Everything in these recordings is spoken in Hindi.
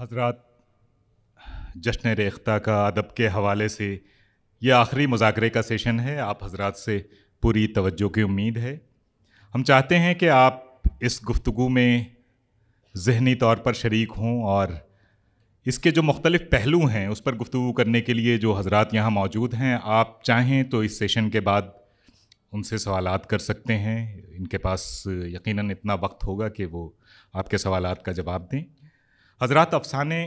हजरत जश्न रेख्ता का अदब के हवाले से ये आखिरी मुजाकरे का सेशन है आप हजरात से पूरी तवज्जो की उम्मीद है हम चाहते हैं कि आप इस गुफ्तु में जहनी तौर पर शरीक हों और इसके जो मुख्तलिफ़ पहलू हैं उस पर गुफ्तु करने के लिए जो हजरात यहाँ मौजूद हैं आप चाहें तो इस सेशन के बाद उनसे सवाल कर सकते हैं इनके पास यकीनन इतना वक्त होगा कि वो आपके सवाल का जवाब दें हजरत अफसाने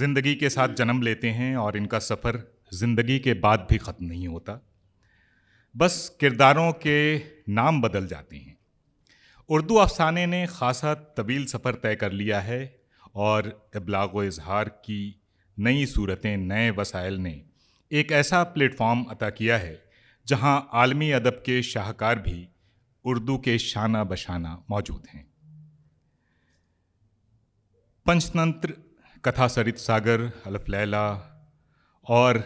ज़िंदगी के साथ जन्म लेते हैं और इनका सफ़र ज़िंदगी के बाद भी ख़त्म नहीं होता बस किरदारों के नाम बदल जाते हैं उर्दू अफसाने ने खासा तवील सफ़र तय कर लिया है और अबलाग इजहार की नई सूरतें नए वसाइल ने एक ऐसा प्लेटफॉर्म अता किया है जहां आलमी अदब के शाहकार भी उर्दू के शाना बशाना मौजूद हैं पंचतंत्र कथा सरित सागर अलफ लैला और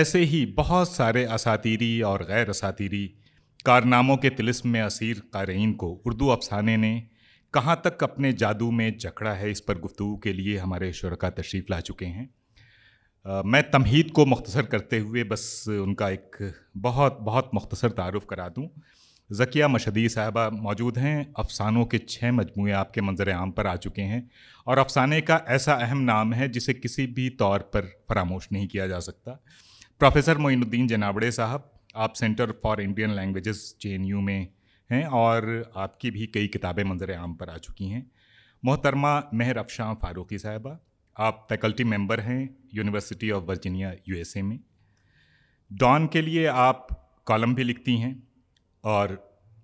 ऐसे ही बहुत सारे असातीरी और गैर असातीरी कारनामों के तिलिस्म में असीर कारीन को उर्दू अफसाने ने कहाँ तक अपने जादू में जकड़ा है इस पर गुफ्तु के लिए हमारे शुरा तशरीफ़ ला चुके हैं आ, मैं तमहीद को मुख्तसर करते हुए बस उनका एक बहुत बहुत मुख्तसर तारफ़ करा दूँ जकिया मशदी साहबा मौजूद हैं अफसानों के छः मजमू आपके मंजर आम पर आ चुके हैं और अफसाने का ऐसा अहम नाम है जिसे किसी भी तौर पर फरामोश नहीं किया जा सकता प्रोफेसर मोइनुद्दीन जनावड़े साहब आप center for Indian languages J में हैं और आपकी भी कई किताबें मंजर आम पर आ चुकी हैं मोहतरमा मेहर अफशां फ़ारूकी साहबा आप फैकल्टी मेंबर हैं यूनिवर्सिटी ऑफ वर्जीनिया यूएसए में डॉन के लिए आप कॉलम भी लिखती हैं और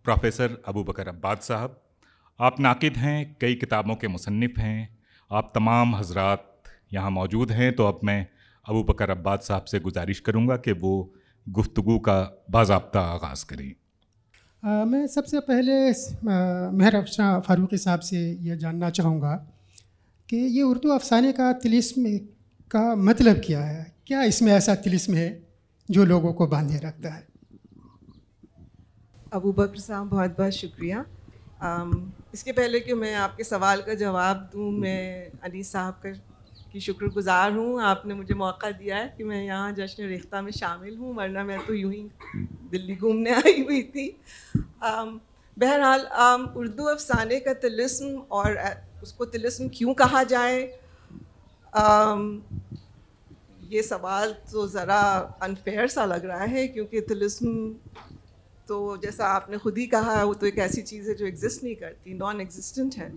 प्रोफेसर अबू बकर अब्बाद साहब आप नाकिद हैं कई किताबों के मुसनफ़ हैं आप तमाम हजरात यहाँ मौजूद हैं तो अब मैं अबू बकर अब्बाद साहब से गुजारिश करूँगा कि वो गुफ्तु का बाबा आगाज़ करें आ, मैं सबसे पहले मेहर अफशा फारूकी साहब से यह जानना चाहूँगा कि ये उर्दू अफसाने का तिलिस्म का मतलब क्या है क्या इसमें ऐसा तिलिस्म है जो लोगों को बांधे रखता है अबू बकर साहब बहुत बहुत शुक्रिया इसके पहले कि मैं आपके सवाल का जवाब दूं मैं अली साहब का की शुक्रगुजार हूँ आपने मुझे मौका दिया है कि मैं यहाँ जश्न रेख्त में शामिल हूँ वरना मैं तो यूं ही दिल्ली घूमने आई हुई थी बहरहाल उर्दू अफसाने का तिलस्म और उसको तिलस्म क्यों कहा जाए um, ये सवाल तो ज़रा अनफेयर सा लग रहा है क्योंकि तिलस्म तो जैसा आपने खुद ही कहा वो तो एक ऐसी चीज़ है जो एग्जिस्ट नहीं करती नॉन एग्जिस्टेंट है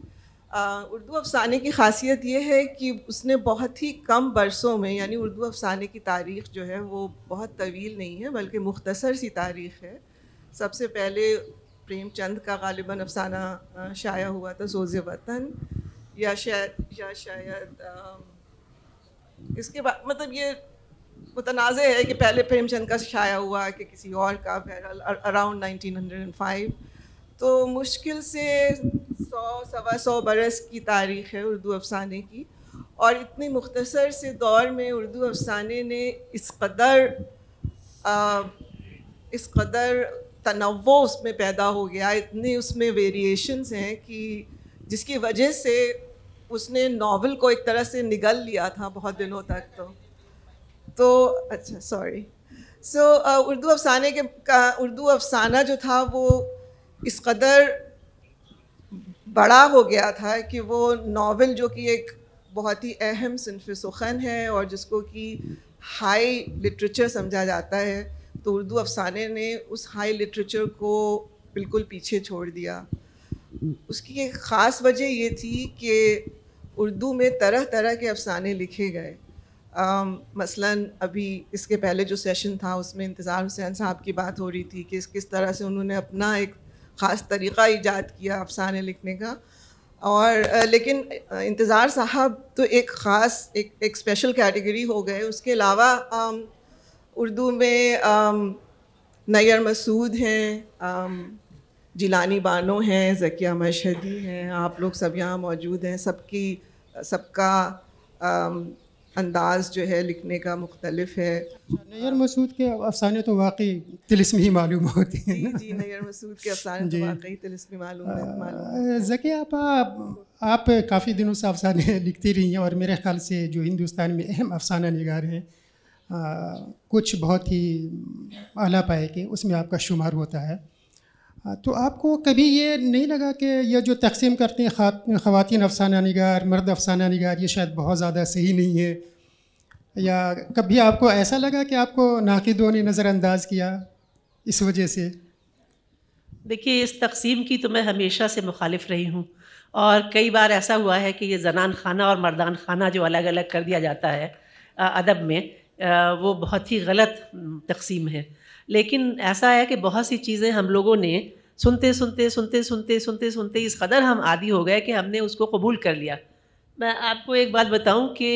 उर्दू अफसाने की खासियत ये है कि उसने बहुत ही कम बरसों में यानी उर्दू अफसाने की तारीख़ जो है वो बहुत तवील नहीं है बल्कि मुख्तसर सी तारीख़ है सबसे पहले प्रेमचंद का गालिबा अफसाना शाया हुआ था सोज वतन या शायद या शायद इसके बाद मतलब ये मुतनाज़ है कि पहले प्रेमचंद का शाया हुआ कि किसी और का बहरहाल around nineteen hundred and five तो मुश्किल से सौ सवा सौ बरस की तारीख है उर्दू अफसाने की और इतनी मुख्तसर से दौर में उर्दू अफसाने ने इस कदर आ, इस कदर तनव उसमें पैदा हो गया इतनी उसमें वेरिएशंस हैं कि जिसकी वजह से उसने नावल को एक तरह से निगल लिया था बहुत दिनों तक तो तो अच्छा sorry so so, uh, Urdu अफसाने के का उर्दू अफसाना जो था वो इस कदर बड़ा हो गया था कि वो नावल जो कि एक बहुत ही अहम सिनफ सुखन है और जिसको कि हाई लिटरेचर समझा जाता है तो उर्दू अफसाने ने उस हाई लिटरेचर को बिल्कुल पीछे छोड़ दिया उसकी एक ख़ास वजह ये थी कि उर्दू में तरह तरह के अफसाने लिखे गए मसलन अभी इसके पहले जो सेशन था उसमें इंतज़ार हुसैन साहब की बात हो रही थी कि किस तरह से उन्होंने अपना एक ख़ास तरीक़ा ईजाद किया अफसाने लिखने का और लेकिन इंतज़ार साहब तो एक ख़ास एक एक स्पेशल कैटेगरी हो गए उसके अलावा उर्दू में नैर मसूद हैं जिलानी बानो हैं जकिया मशहदी हैं आप लोग सब यहाँ मौजूद हैं सबकी सबका अंदाज जो है लिखने का मुख्तलिफ है नैर मसूद के अफसाने तो वाकई तिलस्म ही मालूम होती हैं जी, जी मसूद के अफसाने तो वाकई तिलस्म मालूम है जकी आप आप काफ़ी दिनों से अफसाने लिखती रही हैं और मेरे ख्याल से जो हिंदुस्तान में अहम अफसाना निगार हैं कुछ बहुत ही आला पाए के उसमें आपका शुमार होता है हाँ, तो आपको कभी ये नहीं लगा कि यह जो तकसीम करते हैं ख़वान अफसाना निगार मर्द अफसाना निगार ये शायद बहुत ज़्यादा सही नहीं है या कभी आपको ऐसा लगा कि आपको नाकदों ने नज़रअंदाज किया इस वजह से देखिए इस तकसीम की तो मैं हमेशा से मुखालिफ रही हूँ और कई बार ऐसा हुआ है कि ये जनान खाना और मर्दान खाना जो अलग अलग कर दिया जाता है अदब में वो बहुत ही गलत तकसीम है लेकिन ऐसा है कि बहुत सी चीज़ें हम लोगों ने सुनते सुनते सुनते सुनते सुनते सुनते इस कदर हम आदि हो गए कि हमने उसको कबूल कर लिया मैं आपको एक बात बताऊं कि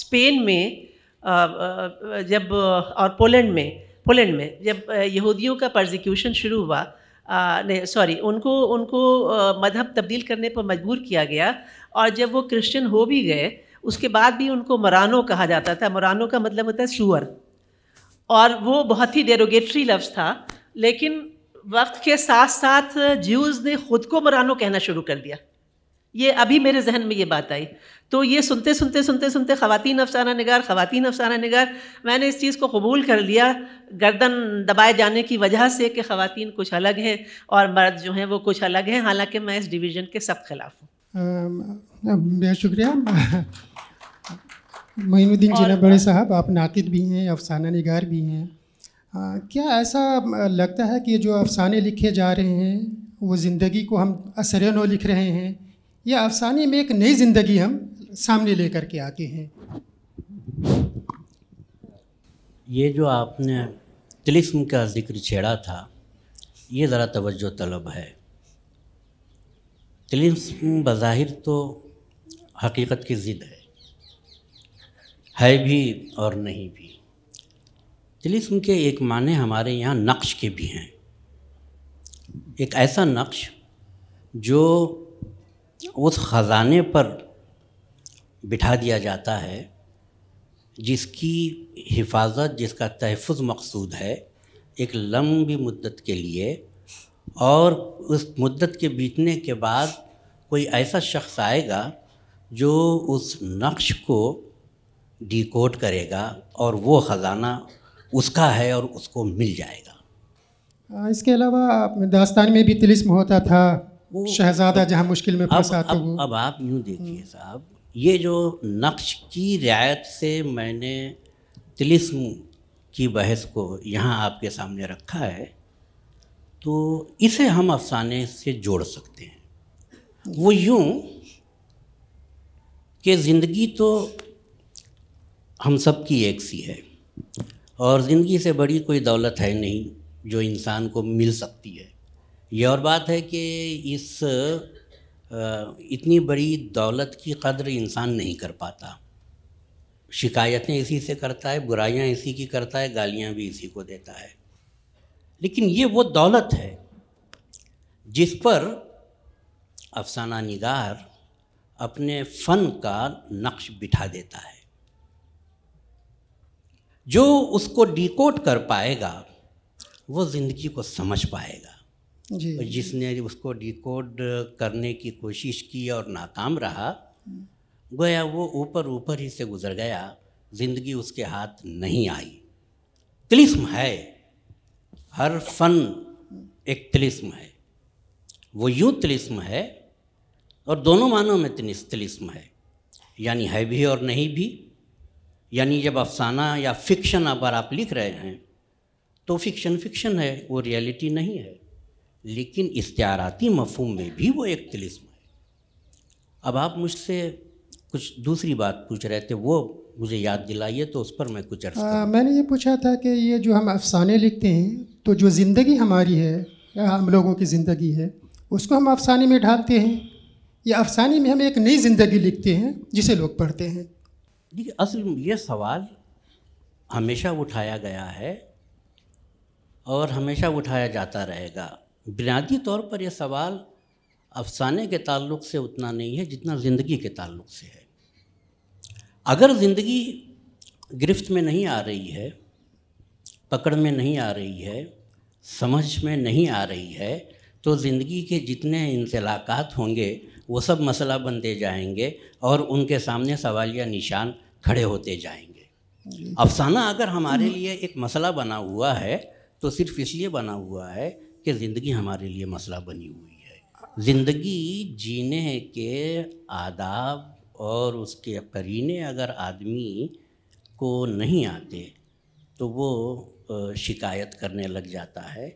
स्पेन में आ, आ, जब और पोलैंड में पोलैंड में जब यहूदियों का प्रोसिक्यूशन शुरू हुआ नहीं सॉरी उनको उनको मजहब तब्दील करने पर मजबूर किया गया और जब वो क्रिश्चियन हो भी गए उसके बाद भी उनको मरानो कहा जाता था मरानो का मतलब होता है सुअर और वो बहुत ही डेरोगेटरी लफ्ज़ था लेकिन वक्त के साथ साथ ज्यूज़ ने ख़ुद को मरानो कहना शुरू कर दिया ये अभी मेरे जहन में ये बात आई तो ये सुनते सुनते सुनते सुनते खातन अफसाना नगार ख़वान अफसाना नगार मैंने इस चीज़ को कबूल कर लिया गर्दन दबाए जाने की वजह से कि खातन कुछ अलग हैं और मर्द जो हैं वो कुछ अलग हैं हालांकि मैं इस डिवीज़न के सब खिलाफ हूँ बेहद शुक्रिया महीनुद्दीन जीना बड़े साहब आप नाक़द भी हैं अफसाना निगार भी हैं आ, क्या ऐसा लगता है कि जो अफसाने लिखे जा रहे हैं वो ज़िंदगी को हम असर नो लिख रहे हैं या अफसाने में एक नई ज़िंदगी हम सामने ले करके के आते हैं ये जो आपने तिलिस्म का जिक्र छेड़ा था ये ज़रा तवज्जो तलब है तिलिस्म बज़ाहिर तो हकीकत की ज़िद है है भी और नहीं भी तिलिस्म के एक माने हमारे यहाँ नक्श के भी हैं एक ऐसा नक्श जो उस ख़ज़ाने पर बिठा दिया जाता है जिसकी हिफाजत जिसका तहफ़ मकसूद है एक लंबी मुद्दत के लिए और उस मुद्दत के बीतने के बाद कोई ऐसा शख्स आएगा जो उस नक्श को डिकोड करेगा और वो ख़जाना उसका है और उसको मिल जाएगा इसके अलावा दास्तान में भी तिलिस्म होता था शहजादा जहाँ मुश्किल में फंसा अब, अब, तो अब आप यूँ देखिए हम्म। साहब ये जो नक्श की रियायत से मैंने तिलिस्म की बहस को यहाँ आपके सामने रखा है तो इसे हम अफसाने से जोड़ सकते हैं वो यूँ कि ज़िंदगी तो हम सब की एक सी है और ज़िंदगी से बड़ी कोई दौलत है नहीं जो इंसान को मिल सकती है ये और बात है कि इस इतनी बड़ी दौलत की कदर इंसान नहीं कर पाता शिकायतें इसी से करता है बुराइयां इसी की करता है गालियां भी इसी को देता है लेकिन ये वो दौलत है जिस पर अफसाना निगार अपने फ़न का नक्श बिठा देता है जो उसको डिकोड कर पाएगा वो ज़िंदगी को समझ पाएगा जी जिसने उसको डिकोड करने की कोशिश की और नाकाम रहा गोया वो ऊपर ऊपर ही से गुजर गया ज़िंदगी उसके हाथ नहीं आई तिलिस्म है हर फन एक तिलिस्म है वो यूँ तिलिस्म है और दोनों मानों में तिलिस्म है यानी है भी और नहीं भी यानी जब अफसाना या फिक्शन अगर आप लिख रहे हैं तो फिक्शन फिक्शन है वो रियलिटी नहीं है लेकिन इश्ताराती मफहम में भी वो एक तिलिस्म है अब आप मुझसे कुछ दूसरी बात पूछ रहे थे वो मुझे याद दिलाइए तो उस पर मैं कुछ आ, मैंने ये पूछा था कि ये जो हम अफसाने लिखते हैं तो जो ज़िंदगी हमारी है या हम लोगों की ज़िंदगी है उसको हम अफसाने में ढालते हैं या अफसाने में हम एक नई ज़िंदगी लिखते हैं जिसे लोग पढ़ते हैं देखिए असल में ये सवाल हमेशा उठाया गया है और हमेशा उठाया जाता रहेगा बुनियादी तौर पर यह सवाल अफसाने के ताल्लुक से उतना नहीं है जितना ज़िंदगी के ताल्लुक से है अगर ज़िंदगी गिरफ्त में नहीं आ रही है पकड़ में नहीं आ रही है समझ में नहीं आ रही है तो ज़िंदगी के जितने इंसलाक़ात होंगे वो सब मसला बनते जाएंगे और उनके सामने सवालिया निशान खड़े होते जाएंगे अफसाना अगर हमारे लिए एक मसला बना हुआ है तो सिर्फ इसलिए बना हुआ है कि ज़िंदगी हमारे लिए मसला बनी हुई है ज़िंदगी जीने के आदाब और उसके करीने अगर आदमी को नहीं आते तो वो शिकायत करने लग जाता है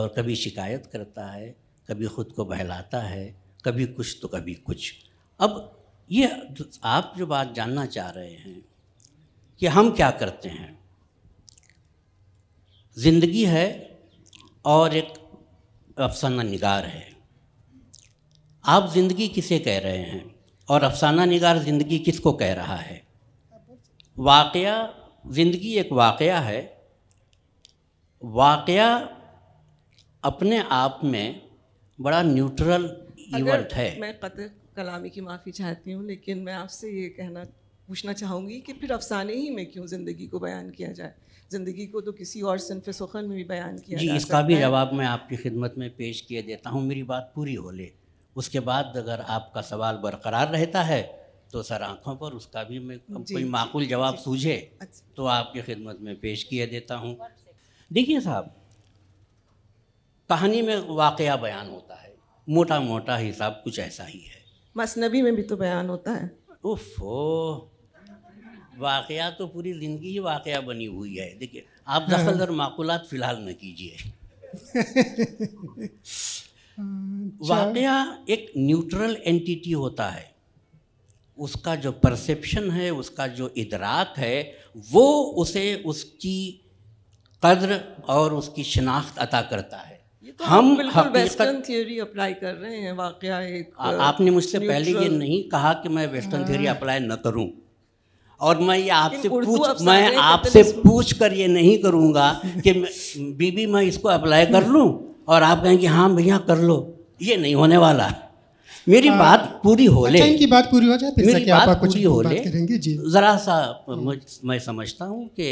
और कभी शिकायत करता है कभी ख़ुद को बहलाता है कभी कुछ तो कभी कुछ अब ये तो आप जो बात जानना चाह रहे हैं कि हम क्या करते हैं ज़िंदगी है और एक अफसाना निगार है आप ज़िंदगी किसे कह रहे हैं और अफसाना निगार ज़िंदगी किसको कह रहा है वाक़ ज़िंदगी एक वाक़ है वाक़ अपने आप में बड़ा न्यूट्रल इवेंट है मैं कलामी की माफ़ी चाहती हूँ लेकिन मैं आपसे ये कहना पूछना चाहूँगी कि फिर अफसाने ही में क्यों ज़िंदगी को बयान किया जाए ज़िंदगी को तो किसी और सिनफ सुखन में भी बयान किया जी इसका भी जवाब मैं आपकी खिदमत में पेश किए देता हूँ मेरी बात पूरी हो ले उसके बाद अगर आपका सवाल बरकरार रहता है तो सर आँखों पर उसका भी मैं कोई माकूल जवाब सूझे अच्छा। तो आपकी खिदमत में पेश किए देता हूँ देखिए साहब कहानी में वाक़ बयान होता है मोटा मोटा हिसाब कुछ ऐसा ही है मसनबी में भी तो बयान होता है उफो वाक़ तो पूरी ज़िंदगी ही वाक़ बनी हुई है देखिए आप हाँ। दखल और माकूलत फ़िलहाल न कीजिए वाक़ एक न्यूट्रल एंटिटी होता है उसका जो परसेप्शन है उसका जो इदराक है वो उसे उसकी कद्र और उसकी शनाख्त अता करता है तो हम वेस्टर्न थियोरी अप्लाई कर रहे हैं वाकया एक आ, आपने मुझसे uh, पहले ये नहीं कहा कि मैं वेस्टर्न थियोरी अप्लाई हाँ। न करूं और मैं ये आपसे पूछ मैं तो आपसे पूछ कर ये नहीं करूंगा कि बीबी मैं इसको अप्लाई कर लूं और आप कहेंगे हाँ भैया कर लो ये नहीं होने वाला मेरी आ, हाँ। बात पूरी हो ले अच्छा, इनकी बात पूरी हो जाए मेरी बात पूरी हो ले जरा सा हम्म। मैं समझता हूँ कि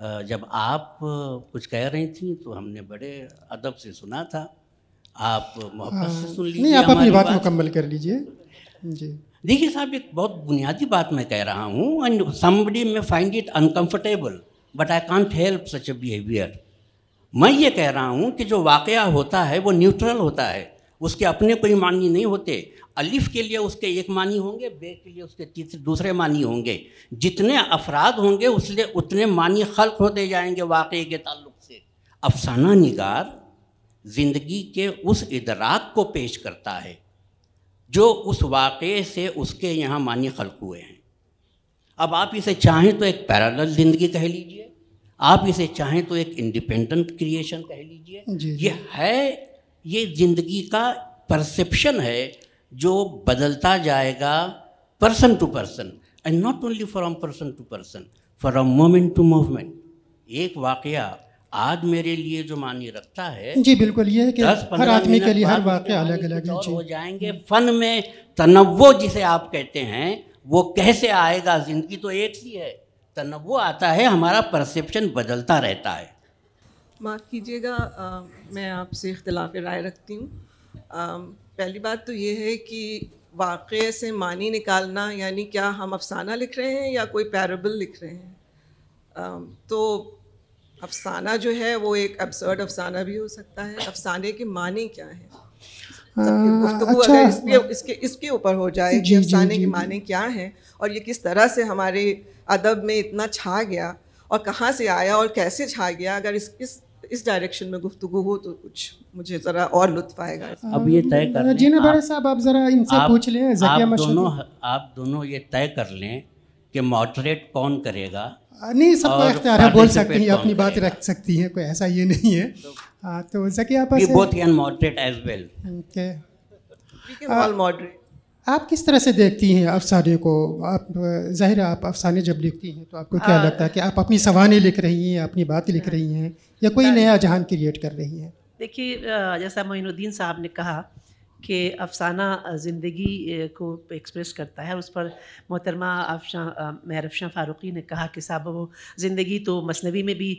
जब आप कुछ कह रही थी तो हमने बड़े अदब से सुना था आप हाँ। मोहब्बत से सुन लीजिए नहीं आप अपनी बात मुकम्मल कर लीजिए जी देखिए साहब एक बहुत बुनियादी बात मैं कह रहा हूँ एंड समबडी में find it uncomfortable but I can't help such A behaviour मैं ये कह रहा हूँ कि जो वाक़ होता है वो न्यूट्रल होता है उसके अपने कोई मानी नहीं होते अलिफ के लिए उसके एक मानी होंगे बे के लिए उसके तीसरे दूसरे मानी होंगे जितने अफराद होंगे उसलिए उतने मानी खल्क होते जाएंगे वाकई के ताल्लुक से अफसाना निगार ज़िंदगी के उस इदराक को पेश करता है जो उस वाक़े से उसके यहाँ मानी खल्क हुए हैं अब आप इसे चाहें तो एक पैरल ज़िंदगी कह लीजिए आप इसे चाहें तो एक इंडिपेंडेंट क्रिएशन कह लीजिए ये है ये ज़िंदगी का परसेप्शन है जो बदलता जाएगा person to person and not only from person to person from moment to moment एक वाक्य आज मेरे लिए जो मानी रखता है जी बिल्कुल ये कि हर आदमी के लिए हर वाक़ अलग अलग हो जाएंगे फन में तनवो जिसे आप कहते हैं वो कैसे आएगा ज़िंदगी तो एक सी है तनवो आता है हमारा परसेप्शन बदलता रहता है माफ़ कीजिएगा मैं आपसे इख्तलाफ राय रखती हूँ पहली बात तो ये है कि वाक़े से मानी निकालना यानी क्या हम अफसाना लिख रहे हैं या कोई पैरबल लिख रहे हैं तो अफसाना जो है वो एक एबसर्ड अफसाना भी हो सकता है अफसाने के मानी क्या है गुफ्तु अच्छा, अगर इसके इसके इसके ऊपर हो जाए कि अफसाने के माने क्या हैं और ये किस तरह से हमारे अदब में इतना छा गया और कहाँ से आया और कैसे छा गया अगर इस इस इस डायरेक्शन में गुफ्तु हो तो कुछ मुझे जरा और लुत्फ आएगा अब ये तय कर जीना साहब आप जरा इनसे पूछ लें आप दोनों आप दोनों ये तय कर लें कि मॉडरेट कौन करेगा नहीं सबका इख्तियार है बोल सकती हैं अपनी बात रख सकती हैं कोई ऐसा ये नहीं है तो जकी आप एज वेल ओके मॉडरेट आप किस तरह से देखती हैं अफसाने को आप ज़ाहिर आप अफसाने जब लिखती हैं तो आपको क्या लगता है कि आप अपनी सवानें लिख रही हैं अपनी बात लिख हाँ। रही हैं या कोई नया जहान क्रिएट कर रही है देखिए जैसा मोइनुद्दीन साहब ने कहा के अफसाना ज़िंदगी को एक्सप्रेस करता है उस पर मोहतरमा आफशा महरफशा फ़ारूक़ी ने कहा कि साहब वो ज़िंदगी तो मसनवी में भी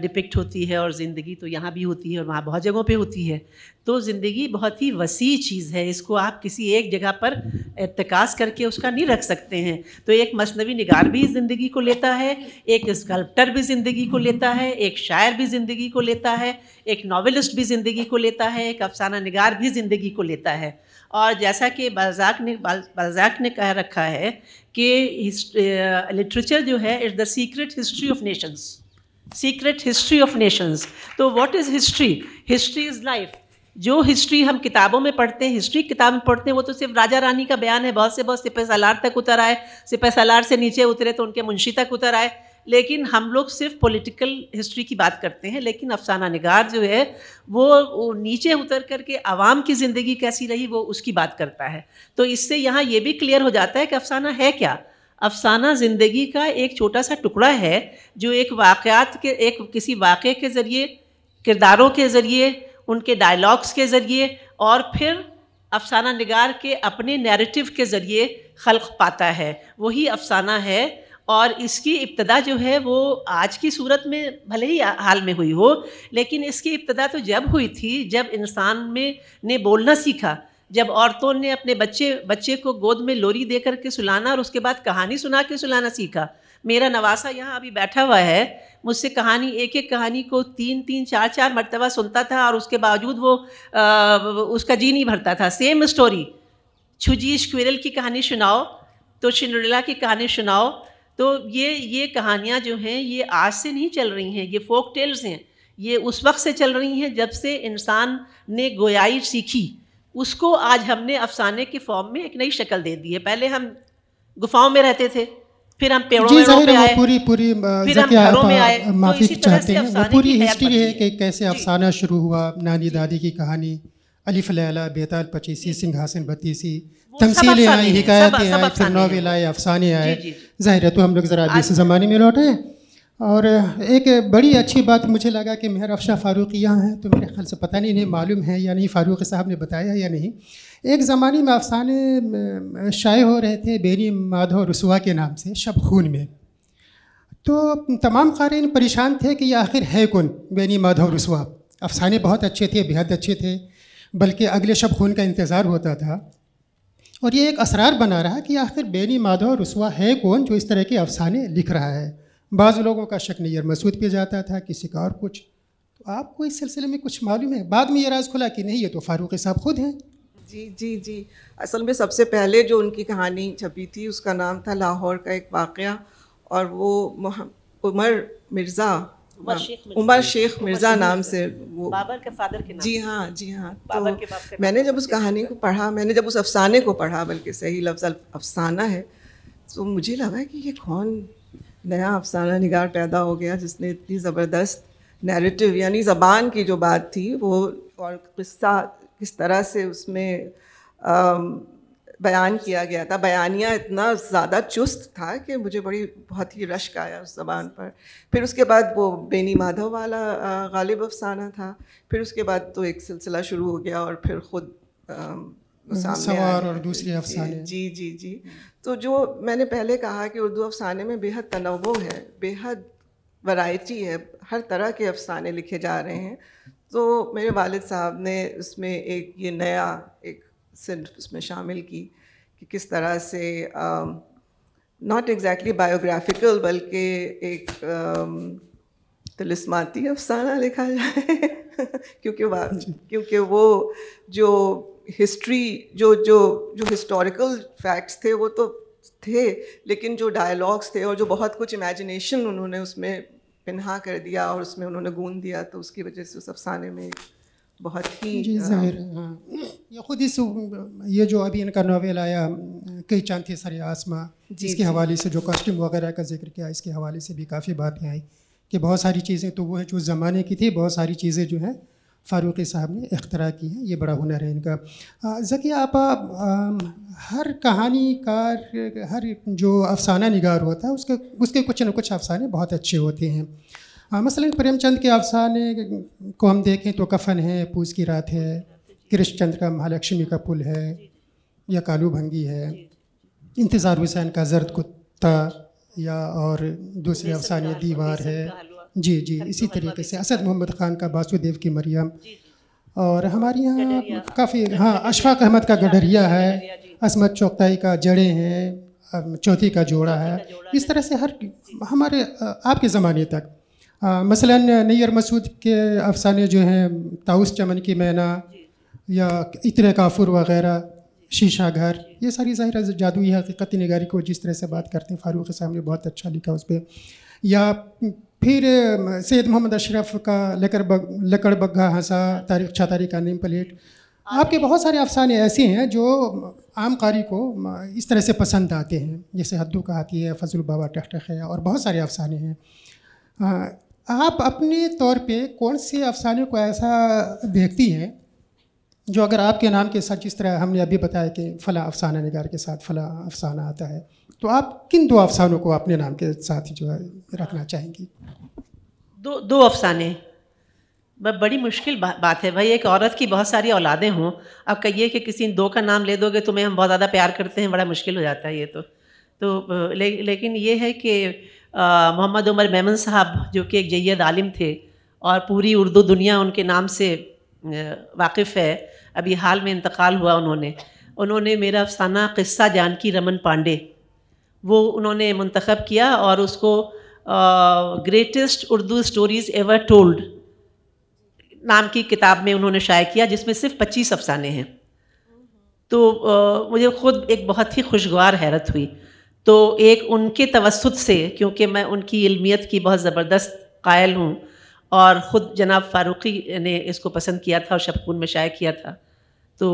डिपिक्ट होती है और ज़िंदगी तो यहाँ भी होती है और वहाँ बहुत जगहों पे होती है तो ज़िंदगी बहुत ही वसी चीज़ है इसको आप किसी एक जगह पर इतकास करके उसका नहीं रख सकते हैं तो एक मसनवी निगार भी ज़िंदगी को लेता है एक स्कल्प्टर भी ज़िंदगी को लेता है एक शायर भी ज़िंदगी को लेता है एक नावलिस्ट भी ज़िंदगी को लेता है एक अफसाना निगार भी ज़िंदगी को लेता है देता है और जैसा कि बाजाक ने बाजाक ने कह रखा है कि लिटरेचर जो है is the secret history of nations secret history of nations तो what is history history is life जो हिस्ट्री हम किताबों में पढ़ते हैं हिस्ट्री किताब में पढ़ते हैं वो तो सिर्फ राजा रानी का बयान है बहुत से बहुत सिपह सालार तक उतर आए सिपह सालार से नीचे उतरे तो उनके मुंशी तक उतर आए लेकिन हम लोग सिर्फ पॉलिटिकल हिस्ट्री की बात करते हैं लेकिन अफसाना निगार जो है वो नीचे उतर करके आवाम की ज़िंदगी कैसी रही वो उसकी बात करता है तो इससे यहाँ ये भी क्लियर हो जाता है कि अफसाना है क्या अफसाना ज़िंदगी का एक छोटा सा टुकड़ा है जो एक वाक़ात के एक किसी वाक़े के ज़रिए किरदारों के ज़रिए उनके डायलॉग्स के ज़रिए और फिर अफसाना निगार के अपने नैरेटिव के ज़रिए खल पाता है वही अफसाना है और इसकी इब्तदा जो है वो आज की सूरत में भले ही हाल में हुई हो लेकिन इसकी इब्तदा तो जब हुई थी जब इंसान में ने बोलना सीखा जब औरतों ने अपने बच्चे बच्चे को गोद में लोरी दे करके सुलाना और उसके बाद कहानी सुना के सुलाना सीखा मेरा नवासा यहाँ अभी बैठा हुआ है मुझसे कहानी एक एक कहानी को तीन तीन चार चार मरतबा सुनता था और उसके बावजूद वो आ, उसका जी नहीं भरता था सेम स्टोरी छुजीश क्विरल की कहानी सुनाओ तो शिनला की कहानी सुनाओ तो ये ये कहानियाँ जो हैं ये आज से नहीं चल रही हैं ये फोक टेल्स हैं ये उस वक्त से चल रही हैं जब से इंसान ने गोयाई सीखी उसको आज हमने अफसाने के फॉर्म में एक नई शक्ल दे दी है पहले हम गुफाओं में रहते थे फिर हम पेड़ों में आए पूरी पूरी फिर हम घरों में आए तो माफी तो चाहते हैं पूरी हिस्ट्री है कि कैसे अफसाना शुरू हुआ नानी दादी की कहानी अलिफ लैला बेताल पचीसी सिंहासन बत्तीसी तमसीलें आए हिकायतें आए फिर नावल आए अफसाने आए ज़ाहिर है तो हम लोग ज़रा इस ज़माने में लौटे हैं और एक बड़ी अच्छी बात मुझे लगा कि मेहर अफशा फ़ारूक़ यहाँ हैं तो मेरे ख्याल से पता नहीं इन्हें मालूम है या नहीं फ़ारूक साहब ने बताया या नहीं एक ज़माने में अफसाने शाये हो रहे थे बेनी माधो रसुआ के नाम से शब खून में तो तमाम कारीन परेशान थे कि आखिर है कौन बेनी माधव रसुआ अफसाने बहुत अच्छे थे बेहद अच्छे थे बल्कि अगले शब खून का इंतज़ार होता था और ये एक असरार बना रहा कि आखिर बेनी माधव रसुआ है कौन जो इस तरह के अफसाने लिख रहा है बाज़ लोगों का शक नैर मसूद पे जाता था किसी का और कुछ तो आपको इस सिलसिले में कुछ मालूम है बाद में ये राज खुला कि नहीं ये तो फारूक साहब खुद हैं जी जी जी असल में सबसे पहले जो उनकी कहानी छपी थी उसका नाम था लाहौर का एक वाक़ और वो उमर मिर्ज़ा हाँ, उमर शेख मिर्ज़ा नाम से वो बाबर के फादर के नाम जी हाँ जी हाँ तो के मैंने जब उस कहानी को पढ़ा मैंने जब उस अफसाने को पढ़ा बल्कि सही लफ्ज़ अफसाना है तो मुझे लगा कि ये कौन नया अफसाना निगार पैदा हो गया जिसने इतनी ज़बरदस्त नैरेटिव यानी ज़बान की जो बात थी वो और किस्सा किस तरह से उसमें बयान किया गया था बयानिया इतना ज़्यादा चुस्त था कि मुझे बड़ी बहुत ही रश्क आया उस ज़बान पर फिर उसके बाद वो बेनी माधव वाला गालिब अफसाना था फिर उसके बाद तो एक सिलसिला शुरू हो गया और फिर ख़ुद हम्म, सवार और दूसरे अफसाने जी जी जी तो जो मैंने पहले कहा कि उर्दू अफसाने में बेहद तनवो है बेहद वैरायटी है हर तरह के अफसाने लिखे जा रहे हैं तो मेरे वालिद साहब ने उसमें एक ये नया एक सिर्फ उसमें शामिल की कि किस तरह से नॉट एग्जैक्टली बायोग्राफिकल बल्कि एक um, तलस्माती अफसाना लिखा जाए क्योंकि क्योंकि वो जो हिस्ट्री जो जो जो हिस्टोरिकल फैक्ट्स थे वो तो थे लेकिन जो डायलॉग्स थे और जो बहुत कुछ इमेजिनेशन उन्होंने उसमें पिन्हा कर दिया और उसमें उन्होंने गूंद दिया तो उसकी वजह से उस अफसाने में बहुत ही जी जाहिर हम्म। ये खुद इस ये जो अभी इनका नावल आया कई चांद थे सारे आसमां जिसके हवाले से जो कॉस्ट्यूम वगैरह का जिक्र किया इसके हवाले से भी काफ़ी बातें आई कि बहुत सारी चीज़ें तो वो हैं जो ज़माने की थी बहुत सारी चीज़ें जो हैं फ़ारूक साहब ने अख्तरा की हैं ये बड़ा हुनर है इनका जकी आप हर कहानी कार हर जो अफसाना निगार होता है उसके उसके कुछ ना कुछ अफसाने बहुत अच्छे होते हैं हाँ, मसलन प्रेमचंद के अफसाने को हम देखें तो कफन है पूज की रात है चंद्र का महालक्ष्मी का पुल है या कालू भंगी है इंतज़ार हुसैन का जर्द कुत्ता या और दूसरे अफसाने दीवार है जी जी इसी तरीके से असद मोहम्मद ख़ान का वासुदेव की मरियम और हमारे यहाँ काफ़ी हाँ अशफाक अहमद का गडरिया है असमत चौकताई का जड़े हैं चौथी का जोड़ा है इस तरह से हर हमारे आपके ज़माने तक मसला नैर मसूद के अफसाने जो हैं ताउस चमन की मैना या इतने काफुर वगैरह शीशा घर ये सारी ज़ाहिर जादुई हकीकत नगारी को जिस तरह से बात करते हैं फारूक साहब ने बहुत अच्छा लिखा उस पर या फिर सैद मोहम्मद अशरफ का लकड़ बग लकड़ बग्घा हंसा तारीख तारीख का नीम प्लेट आपके बहुत सारे अफसाने ऐसे हैं जो आम कारी को इस तरह से पसंद आते हैं जैसे हद्दू का हाथी है फजल बाबा टहटख है और बहुत सारे अफसाने हैं आप अपने तौर पे कौन से अफसाने को ऐसा देखती हैं जो अगर आपके नाम के साथ जिस तरह हमने अभी बताया कि फ़ला अफसाना निगार के साथ फ़ला अफसाना आता है तो आप किन दो अफसानों को अपने नाम के साथ जो है रखना चाहेंगी दो दो अफसाने बड़ी मुश्किल बा, बात है भाई एक औरत की बहुत सारी औलादें हों अब कहिए कि किसी दो का नाम ले दोगे तुम्हें तो हम बहुत ज़्यादा प्यार करते हैं बड़ा मुश्किल हो जाता है ये तो तो ले, लेकिन ये है कि मोहम्मद उमर मेमन साहब जो कि एक जैद आलिम थे और पूरी उर्दू दुनिया उनके नाम से वाकिफ़ है अभी हाल में इंतकाल हुआ उन्होंने उन्होंने मेरा अफसाना क़स्सा जान की रमन पांडे वो उन्होंने मंतखब किया और उसको greatest Urdu stories ever told नाम की किताब में उन्होंने शाये किया जिसमें सिर्फ पच्चीस अफसाने हैं तो आ, मुझे ख़ुद एक बहुत ही खुशगवार हैरत हुई तो एक उनके तवसत से क्योंकि मैं उनकी इल्मियत की बहुत ज़बरदस्त कायल हूँ और ख़ुद जनाब फारूकी ने इसको पसंद किया था और शबकून में शाया किया था तो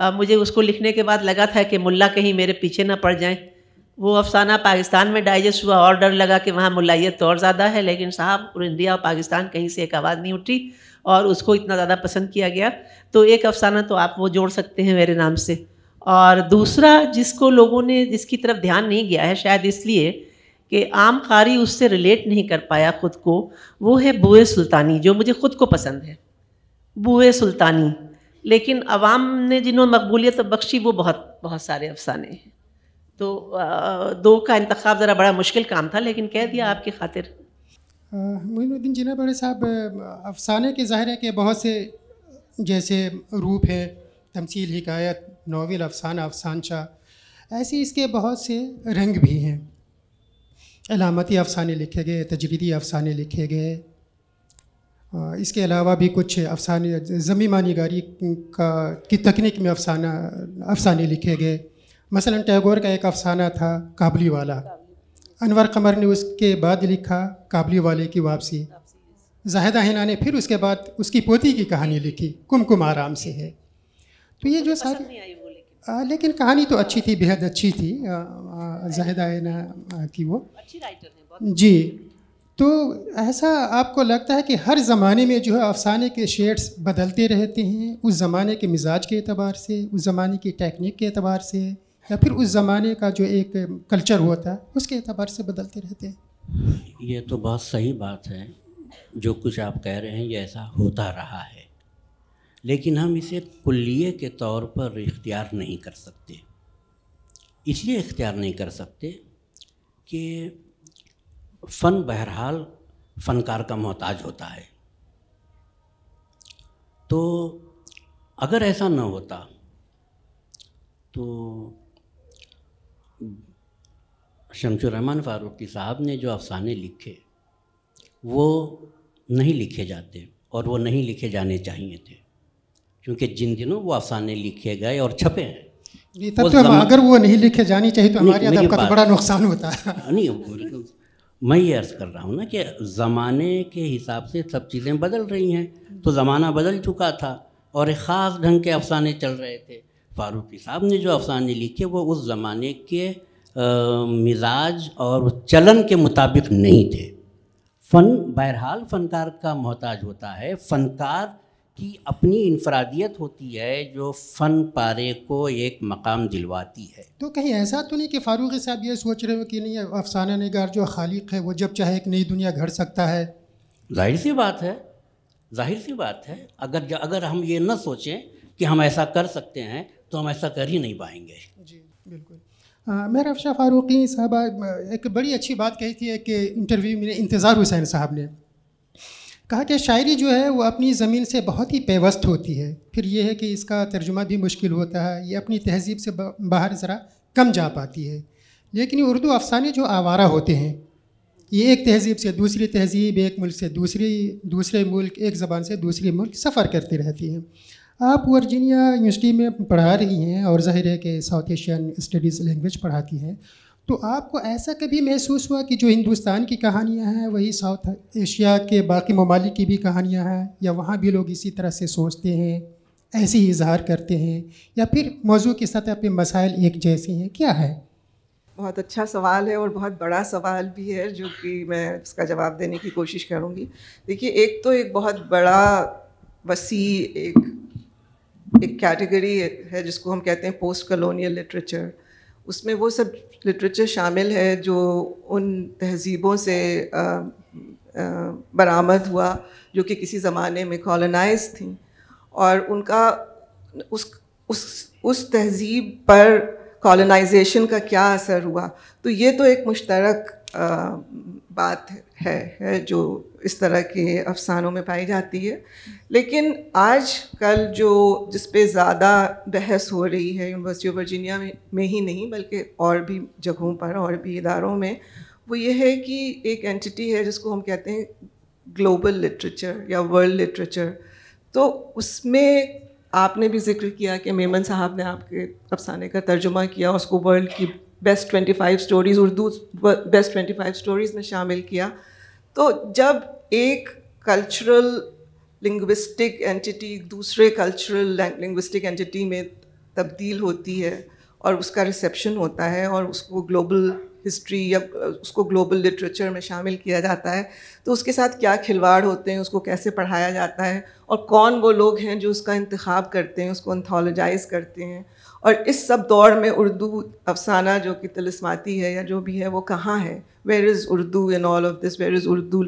आ, मुझे उसको लिखने के बाद लगा था कि मुल्ला कहीं मेरे पीछे ना पड़ जाएं वो अफसाना पाकिस्तान में डाइजेस्ट हुआ और डर लगा कि वहाँ मुलायत तो और ज़्यादा है लेकिन साहब और इंडिया और पाकिस्तान कहीं से एक आवाज़ नहीं उठी और उसको इतना ज़्यादा पसंद किया गया तो एक अफसाना तो आप वो जोड़ सकते हैं मेरे नाम से और दूसरा जिसको लोगों ने जिसकी तरफ ध्यान नहीं गया है शायद इसलिए कि आम कारी उससे रिलेट नहीं कर पाया ख़ुद को वो है बुए सुल्तानी जो मुझे ख़ुद को पसंद है बुए सुल्तानी लेकिन अवाम ने जिन्होंने मकबूलियत तो बख्शी वो बहुत बहुत सारे अफसाने हैं तो दो का इंतखब ज़रा बड़ा मुश्किल काम था लेकिन कह दिया आपकी खातिर मोइनुद्दीन जिना बड़े साहब अफसाने के ज़ाहिर है कि बहुत से जैसे रूप है तमसील हिकायत नावल अफसाना अफसानचा ऐसे इसके बहुत से रंग भी हैं अलामती अफसाने लिखे गए तजवीदी अफसाने लिखे गए इसके अलावा भी कुछ अफसाने ज़मी मानीगारी का की तकनीक में अफसाना अफसाने लिखे गए मसलन टैगोर का एक अफसाना था काबली वाला अनवर कमर ने उसके बाद लिखा काबली वाले की वापसी जाहिदा हिना ने फिर उसके बाद उसकी पोती की कहानी लिखी कुमकुम आराम से है तो ये जो सारी आ, लेकिन कहानी तो अच्छी थी बेहद अच्छी थी जाहिदा ना की वो अच्छी राइटर बहुत जी तो ऐसा आपको लगता है कि हर ज़माने में जो है अफसाने के शेड्स बदलते रहते हैं उस ज़माने के मिजाज के अतबार से उस ज़माने की टेक्निक के अतबार से या फिर उस ज़माने का जो एक कल्चर होता है उसके अतबार से बदलते रहते हैं ये तो बहुत सही बात है जो कुछ आप कह रहे हैं ये ऐसा होता रहा है लेकिन हम इसे कुल्लिए के तौर पर इख्तियार नहीं कर सकते इसलिए इख्तियार नहीं कर सकते कि फ़न बहरहाल फ़नकार का मोहताज होता है तो अगर ऐसा न होता तो शमशुररहमान फ़ारूकी साहब ने जो अफसाने लिखे वो नहीं लिखे जाते और वो नहीं लिखे जाने चाहिए थे क्योंकि जिन दिनों वो अफसाने लिखे गए और छपे हैं तो तो अगर वो नहीं लिखे जानी चाहिए तो हमारे अदब का तो बड़ा नुकसान होता है नहीं मैं ये अर्ज़ कर रहा हूँ ना कि ज़माने के हिसाब से सब चीज़ें बदल रही हैं तो ज़माना बदल चुका था और एक ख़ास ढंग के अफसाने चल रहे थे फारूकी साहब ने जो अफसाने लिखे वो उस ज़माने के मिजाज और चलन के मुताबिक नहीं थे फ़न बहरहाल फ़नकार का मोहताज होता है फ़नकार की अपनी इनफरादियत होती है जो फ़न पारे को एक मकाम दिलवाती है तो कहीं ऐसा तो नहीं कि फ़ारूक साहब ये सोच रहे हो कि नहीं अफसाना नगार जो खालिक है वो जब चाहे एक नई दुनिया घड़ सकता है जाहिर सी बात है जाहिर सी बात है अगर अगर हम ये न सोचें कि हम ऐसा कर सकते हैं तो हम ऐसा कर ही नहीं पाएंगे जी बिल्कुल मेरा अफशा फारूकी साहब एक बड़ी अच्छी बात कही थी कि इंटरव्यू में इंतज़ार हुसैन साहब ने कहा कि शायरी जो है वो अपनी ज़मीन से बहुत ही पेवस्त होती है फिर यह है कि इसका तर्जुमा भी मुश्किल होता है ये अपनी तहजीब से बाहर ज़रा कम जा पाती है लेकिन उर्दू अफसाने जो आवारा होते हैं ये एक तहजीब से दूसरी तहजीब एक मुल्क से दूसरी दूसरे मुल्क एक ज़बान से दूसरे मुल्क सफ़र करती रहती हैं आप वर्जीनिया यूनिवर्सिटी में पढ़ा रही हैं और जाहिर है कि साउथ एशियन स्टडीज़ लैंग्वेज पढ़ाती हैं तो आपको ऐसा कभी महसूस हुआ कि जो हिंदुस्तान की कहानियाँ हैं वही साउथ एशिया के बाकी ममालिक की भी कहानियाँ हैं या वहाँ भी लोग इसी तरह से सोचते हैं ऐसे ही इजहार करते हैं या फिर मौजू की सतह पर मसाइल एक जैसे हैं क्या है बहुत अच्छा सवाल है और बहुत बड़ा सवाल भी है जो कि मैं इसका जवाब देने की कोशिश करूँगी देखिए एक तो एक बहुत बड़ा वसी एक एक कैटेगरी है जिसको हम कहते हैं पोस्ट कलोनियल लिटरेचर उसमें वो सब लिटरेचर शामिल है जो उन तहजीबों से बरामद हुआ जो कि किसी ज़माने में कॉलोनाइज थी और उनका उस उस उस तहजीब पर कॉलोनाइजेशन का क्या असर हुआ तो ये तो एक मुश्तरक बात है, है जो इस तरह के अफसानों में पाई जाती है लेकिन आज कल जो जिस पे ज़्यादा बहस हो रही है यूनिवर्सिटी ऑफ वर्जीनिया में, में ही नहीं बल्कि और भी जगहों पर और भी इदारों में वो ये है कि एक एंटिटी है जिसको हम कहते हैं ग्लोबल लिटरेचर या वर्ल्ड लिटरेचर तो उसमें आपने भी जिक्र किया कि मेमन साहब ने आपके अफसाने का तर्जुमा किया उसको वर्ल्ड की best 25 stories Urdu best 25 stories में शामिल किया तो जब एक कल्चरल लिंग्विस्टिक एंटिटी दूसरे कल्चरल लिंग्विस्टिक एंटिटी में तब्दील होती है और उसका रिसेप्शन होता है और उसको ग्लोबल हिस्ट्री या उसको ग्लोबल लिटरेचर में शामिल किया जाता है तो उसके साथ क्या खिलवाड़ होते हैं उसको कैसे पढ़ाया जाता है और कौन वो लोग हैं जो उसका इंतखब करते हैं उसको इंथोलोजाइज करते हैं और इस सब दौर में उर्दू अफसाना जो कि तलस्माती है या जो भी है वो कहाँ है where is Urdu in all of this where is Urdu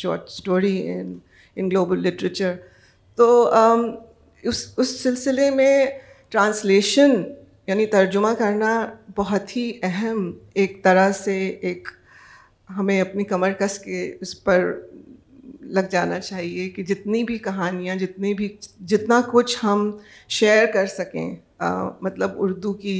short story in in global literature तो um, उस उस सिलसिले में ट्रांसलेशन यानी तर्जुमा करना बहुत ही अहम एक तरह से एक हमें अपनी कमर कस के उस पर लग जाना चाहिए कि जितनी भी कहानियाँ जितनी भी जितना कुछ हम शेयर कर सकें आ, मतलब उर्दू की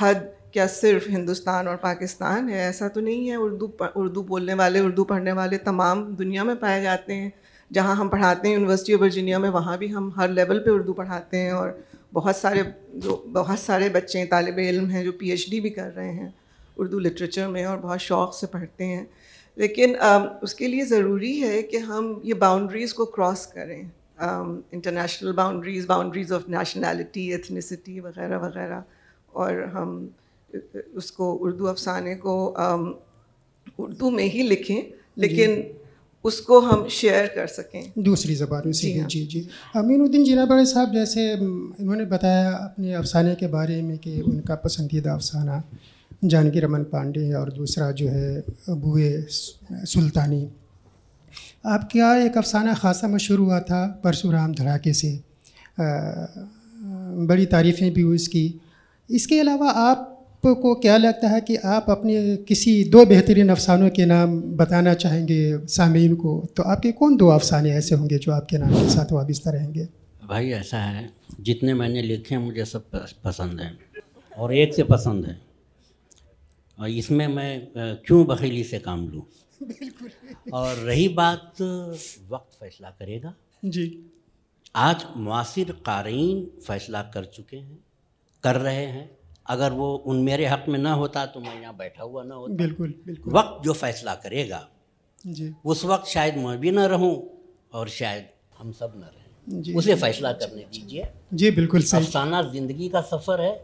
हद क्या सिर्फ हिंदुस्तान और पाकिस्तान है ऐसा तो नहीं है उर्दू उर्दू बोलने वाले उर्दू पढ़ने वाले तमाम दुनिया में पाए जाते हैं जहाँ हम पढ़ाते हैं यूनिवर्सिटी ऑफ वर्जीनिया में वहाँ भी हम हर लेवल पे उर्दू पढ़ाते हैं और बहुत सारे जो बहुत सारे बच्चे हैं तालब इल्म हैं जो पीएचडी भी कर रहे हैं उर्दू लिटरेचर में और बहुत शौक़ से पढ़ते हैं लेकिन आ, उसके लिए ज़रूरी है कि हम ये बाउंड्रीज़ को क्रॉस करें um, international boundaries, boundaries of nationality, ethnicity वगैरह वगैरह और हम उसको उर्दू अफसाने को um, उर्दू में ही लिखें लेकिन उसको हम शेयर कर सकें दूसरी ज़बान में सीखें हाँ। जी जी, अमीनुद्दीन जीना बड़े साहब जैसे इन्होंने बताया अपने अफसाने के बारे में कि उनका पसंदीदा अफसाना जानकी रमन पांडे और दूसरा जो है अबूए सुल्तानी आपका क्या एक अफसाना खासा मशहूर हुआ था परशुराम धड़ाके से आ, बड़ी तारीफ़ें भी हुई इसकी इसके अलावा आप को क्या लगता है कि आप अपने किसी दो बेहतरीन अफसानों के नाम बताना चाहेंगे सामीन को तो आपके कौन दो अफसाने ऐसे होंगे जो आपके नाम के साथ वाबिस्तर रहेंगे भाई ऐसा है जितने मैंने लिखे हैं मुझे सब पसंद हैं और एक से पसंद है और इसमें मैं क्यों बखीली से काम लूँ बिल्कुल और रही बात वक्त फैसला करेगा जी आज मुसर कारीन फैसला कर चुके हैं कर रहे हैं अगर वो उन मेरे हक में ना होता तो मैं यहाँ बैठा हुआ ना होता बिल्कुल बिल्कुल वक्त जो फैसला करेगा जी उस वक्त शायद मैं भी ना रहूँ और शायद हम सब ना रहें उसे फैसला करने दीजिए जी बिल्कुल अफसाना ज़िंदगी का सफ़र है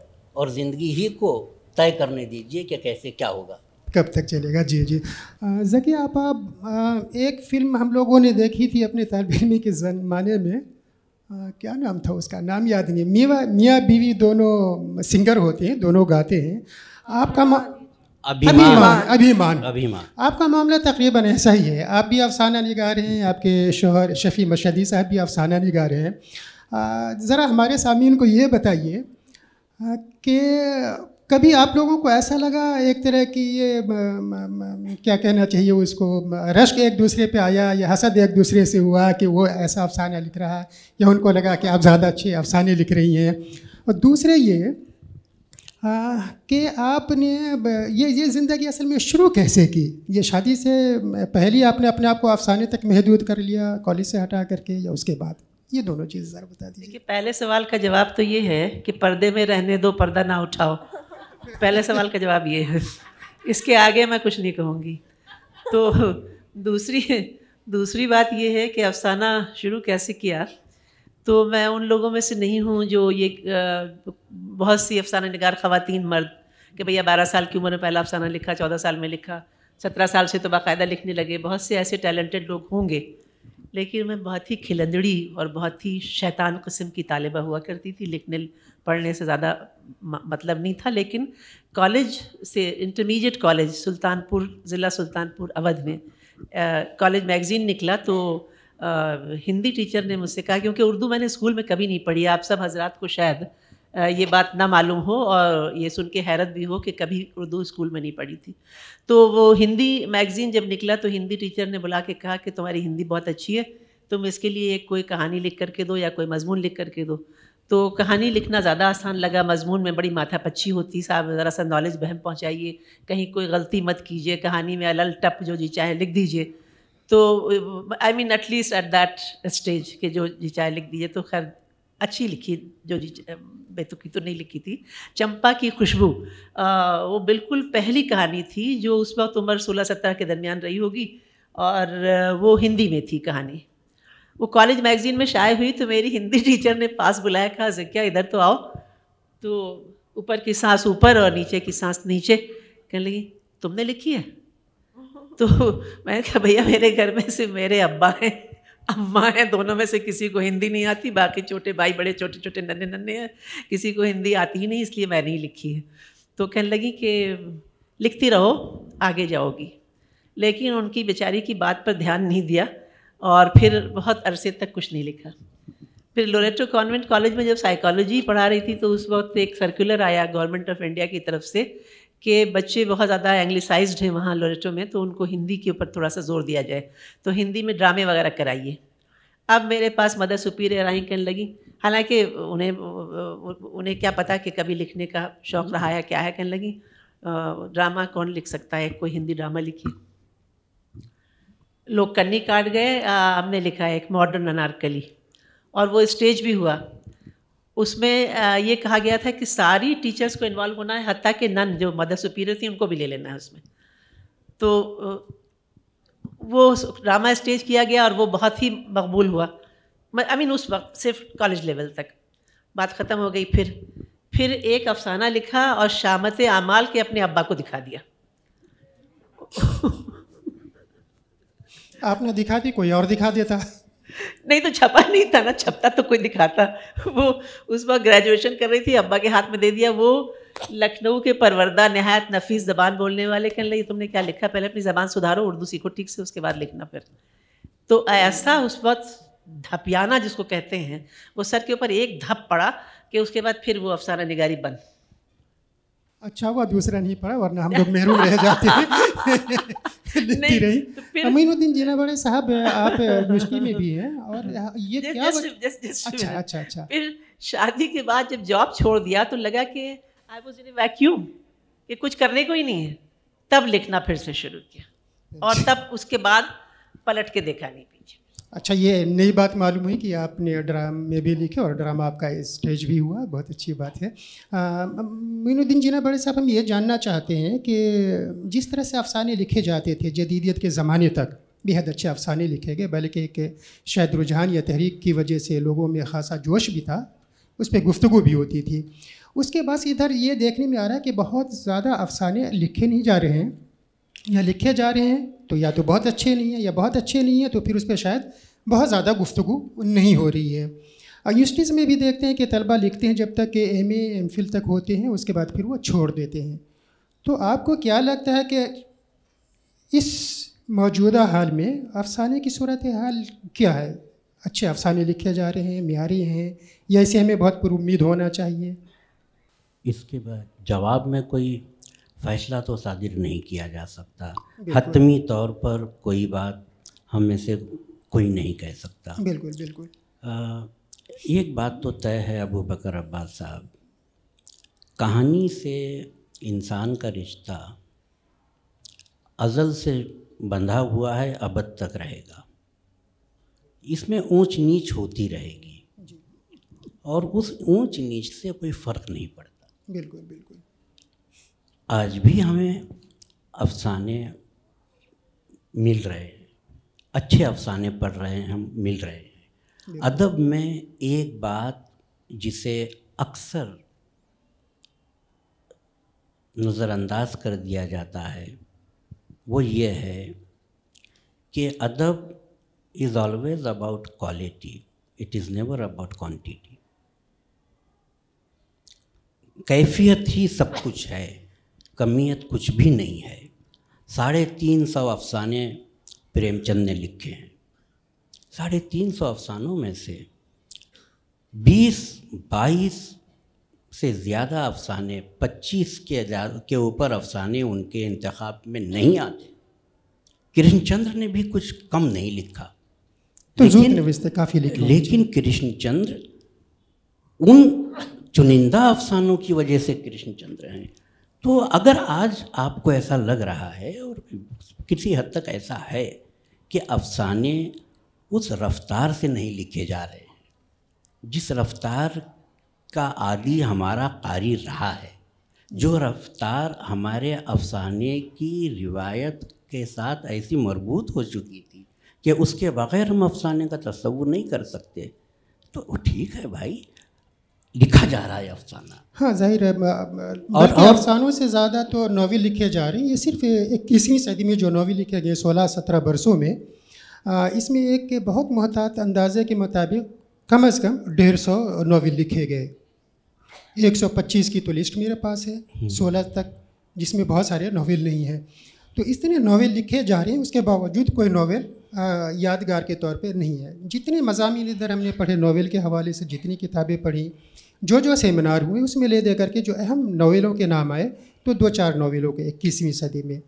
और ज़िंदगी ही को तय करने दीजिए कि कैसे क्या होगा कब तक चलेगा जी जी जकी आप, आप एक फ़िल्म हम लोगों ने देखी थी अपने तालब इलमी के ज़माने में आ, क्या नाम था उसका नाम याद नहीं मीवा मियाँ बीवी दोनों सिंगर होते हैं दोनों गाते हैं आपका मा... अभिमान अभिमान अभिमान आपका मामला तकरीबन ऐसा ही है आप भी अफसाना रहे हैं आपके शोहर शफ़ी मशदी साहब भी अफसाना रहे हैं ज़रा हमारे सामीन को ये बताइए कि कभी आप लोगों को ऐसा लगा एक तरह की ये म, म, म, क्या कहना चाहिए उसको रश्क एक दूसरे पे आया या हसद एक दूसरे से हुआ कि वो ऐसा अफसाना लिख रहा है या उनको लगा कि आप ज़्यादा अच्छे अफसाने लिख रही हैं और दूसरे ये कि आपने ये ये ज़िंदगी असल में शुरू कैसे की ये शादी से पहले आपने अपने आप को अफसाने तक महदूद कर लिया कॉलेज से हटा करके या उसके बाद ये दोनों चीज़ ज़रा बता दीजिए पहले सवाल का जवाब तो ये है कि पर्दे में रहने दो पर्दा ना उठाओ पहले सवाल का जवाब ये है इसके आगे मैं कुछ नहीं कहूँगी तो दूसरी दूसरी बात यह है कि अफसाना शुरू कैसे किया तो मैं उन लोगों में से नहीं हूँ जो ये बहुत सी अफसाना नगार खातन मर्द कि भैया बारह साल की उम्र में पहला अफसाना लिखा चौदह साल में लिखा सत्रह साल से तो बाकायदा लिखने लगे बहुत से ऐसे टैलेंटेड लोग होंगे लेकिन मैं बहुत ही खिलंदड़ी और बहुत ही शैतान कस्म की तालबा हुआ करती थी लिखने पढ़ने से ज़्यादा मतलब नहीं था लेकिन कॉलेज से इंटरमीडिएट कॉलेज सुल्तानपुर ज़िला सुल्तानपुर अवध में कॉलेज मैगज़ीन निकला तो आ, हिंदी टीचर ने मुझसे कहा क्योंकि उर्दू मैंने स्कूल में कभी नहीं पढ़ी आप सब हजरात को शायद आ, ये बात ना मालूम हो और ये सुन के हैरत भी हो कि कभी उर्दू स्कूल में नहीं पढ़ी थी तो वो हिंदी मैगज़ीन जब निकला तो हिंदी टीचर ने बुला के कहा कि तुम्हारी हिंदी बहुत अच्छी है तुम इसके लिए एक कोई कहानी लिख करके दो या कोई मजमून लिख करके दो तो कहानी लिखना ज़्यादा आसान लगा मजमून में बड़ी माथा पच्ची होती साहब ज़रा सा नॉलेज बहम पहुँचाइए कहीं कोई गलती मत कीजिए कहानी में अलल टप जो जी चाहे लिख दीजिए तो I mean at least at that stage के जो जी चाहे लिख दीजिए तो खैर अच्छी लिखी जो जी बेतुकी तो नहीं लिखी थी चंपा की खुशबू वो बिल्कुल पहली कहानी थी जो उस वक्त उम्र सोलह सत्रह के दरमियान रही होगी और वो हिंदी में थी कहानी वो कॉलेज मैगजीन में शाये हुई तो मेरी हिंदी टीचर ने पास बुलाया कहा जक्या इधर तो आओ तो ऊपर की सांस ऊपर और नीचे की सांस नीचे कह लगी तुमने लिखी है तो मैंने कहा भैया मेरे घर में से मेरे अब्बा हैं अम्मा हैं दोनों में से किसी को हिंदी नहीं आती बाकी छोटे भाई बड़े छोटे छोटे नन्हे नन्हे हैं किसी को हिंदी आती ही नहीं इसलिए मैंने ही लिखी है तो कहने लगी कि लिखती रहो आगे जाओगी लेकिन उनकी बेचारी की बात पर ध्यान नहीं दिया और फिर बहुत अरसे तक कुछ नहीं लिखा फिर लोरेटो कॉन्वेंट कॉलेज में जब साइकोलॉजी पढ़ा रही थी तो उस वक्त एक सर्कुलर आया गवर्नमेंट ऑफ इंडिया की तरफ से कि बच्चे बहुत ज़्यादा एंग्लिसाइज्ड हैं वहाँ लोरेटो में तो उनको हिंदी के ऊपर थोड़ा सा जोर दिया जाए तो हिंदी में ड्रामे वगैरह कराइए अब मेरे पास मदर सुपीरियर आई कहने लगी हालांकि उन्हें उन्हें क्या पता कि कभी लिखने का शौक़ रहा है क्या है कहने लगी ड्रामा कौन लिख सकता है कोई हिंदी ड्रामा लिखी लोग कन्नी काट गए हमने लिखा है एक मॉडर्न अनारकली और वो स्टेज भी हुआ उसमें आ, ये कहा गया था कि सारी टीचर्स को इन्वॉल्व होना है हती कि नन जो मदर सुपीरियर थी उनको भी ले लेना है उसमें तो वो ड्रामा स्टेज किया गया और वो बहुत ही मकबूल हुआ आई मीन उस वक्त सिर्फ कॉलेज लेवल तक बात ख़त्म हो गई फिर फिर एक अफसाना लिखा और शामत आमाल के अपने अब्बा को दिखा दिया आपने दिखा दी कोई और दिखा देता नहीं तो छपा नहीं था ना छपता तो कोई दिखाता वो उस वक्त ग्रेजुएशन कर रही थी अब्बा के हाथ में दे दिया वो लखनऊ के परवरदा नहायत नफीस जबान बोलने वाले कहने लगे तुमने क्या लिखा पहले अपनी जबान सुधारो उर्दू सीखो ठीक से उसके बाद लिखना फिर तो ऐसा उस वक्त धपियाना जिसको कहते हैं वो सर के ऊपर एक धप पड़ा कि उसके बाद फिर वो अफसाना निगारी बंद अच्छा हुआ दूसरा नहीं पढ़ा वरना हम लोग महरूम रह जाते लिखती रही तो अमीनुद्दीन जिनावाड़े साहब आप यूनिवर्सिटी में भी हैं और ये क्या जस्ट, जस्ट, जस्ट, अच्छा अच्छा अच्छा फिर शादी के बाद जब जॉब छोड़ दिया तो लगा कि आई वॉज इन वैक्यूम कि कुछ करने को ही नहीं है तब लिखना फिर से शुरू किया और अच्छा। तब उसके बाद पलट के देखा नहीं अच्छा ये नई बात मालूम हुई कि आपने ड्राम में भी लिखे और ड्रामा आपका स्टेज भी हुआ बहुत अच्छी बात है मीनुद्दीन जीना बड़े साहब हम ये जानना चाहते हैं कि जिस तरह से अफसाने लिखे जाते थे जदीदियत के ज़माने तक बेहद अच्छे अफसाने लिखे गए बल्कि एक शायद रुझान या तहरीक की वजह से लोगों में खासा जोश भी था उस पर गुफ्तु भी होती थी उसके बाद इधर ये देखने में आ रहा है कि बहुत ज़्यादा अफसाने लिखे नहीं जा रहे हैं या लिखे जा रहे हैं तो या तो बहुत अच्छे नहीं है या बहुत अच्छे नहीं है तो फिर उस पर शायद बहुत ज़्यादा गुफ्तु नहीं हो रही है यूनिवर्सिटीज़ में भी देखते हैं कि तलबा लिखते हैं जब तक कि एम एम फिल तक होते हैं उसके बाद फिर वो छोड़ देते हैं तो आपको क्या लगता है कि इस मौजूदा हाल में अफसाने की सूरत हाल क्या है अच्छे अफसाने लिखे जा रहे हैं मीरी हैं या इसे हमें बहुत पुरुद होना चाहिए इसके बाद जवाब में कोई फैसला तो सादिर नहीं किया जा सकता हतमी तौर पर कोई बात हम में से कोई नहीं कह सकता बिल्कुल बिल्कुल एक बात तो तय है अबू बकर अब्बास साहब कहानी से इंसान का रिश्ता अज़ल से बंधा हुआ है अबद तक रहेगा इसमें ऊंच नीच होती रहेगी और उस ऊंच नीच से कोई फ़र्क नहीं पड़ता बिल्कुल बिल्कुल आज भी हमें अफसाने मिल रहे हैं अच्छे अफसाने पढ़ रहे हैं हम मिल रहे हैं अदब में एक बात जिसे अक्सर नज़रअंदाज कर दिया जाता है वो ये है कि अदब is always about quality it is never about quantity कैफियत ही सब कुछ है कमियत कुछ भी नहीं है साढ़े तीन सौ अफसाने प्रेमचंद ने लिखे हैं साढ़े तीन सौ अफसानों में से बीस बाईस से ज़्यादा अफसाने पच्चीस के के ऊपर अफसाने उनके इंतखब में नहीं आते कृष्ण चंद्र ने भी कुछ कम नहीं लिखा तो लेकिन काफ़ी लिखा लेकिन कृष्ण चंद्र उन चुनिंदा अफसानों की वजह से कृष्ण चंद्र हैं तो अगर आज आपको ऐसा लग रहा है और किसी हद तक ऐसा है कि अफसाने उस रफ्तार से नहीं लिखे जा रहे हैं जिस रफ्तार का आदि हमारा कारी रहा है जो रफ्तार हमारे अफसाने की रिवायत के साथ ऐसी मरबूत हो चुकी थी कि उसके बग़ैर हम अफसाने का तस्वुर नहीं कर सकते तो ठीक है भाई लिखा जा रहा है अफसाना हाँ जाहिर है और, अफसानों से ज़्यादा तो नावल लिखे जा रहे हैं ये सिर्फ इक्कीसवीं सदी में जो नावल लिखे गए सोलह सत्रह बरसों में इसमें एक बहुत महतात अंदाजे के मुताबिक कम अज़ कम डेढ़ सौ नावल लिखे गए एक सौ पच्चीस की तो लिस्ट मेरे पास है हम्म। सोलह तक जिसमें बहुत सारे नावल नहीं हैं तो इस तरह नावल लिखे जा रहे हैं उसके बावजूद कोई नावल यादगार के तौर पे नहीं है जितने मजामी इधर हमने पढ़े नावल के हवाले से जितनी किताबें पढ़ी जो जो सेमिनार हुए उसमें ले दे करके जो अहम नावलों के नाम आए तो दो चार नावलों के इक्कीसवीं सदी में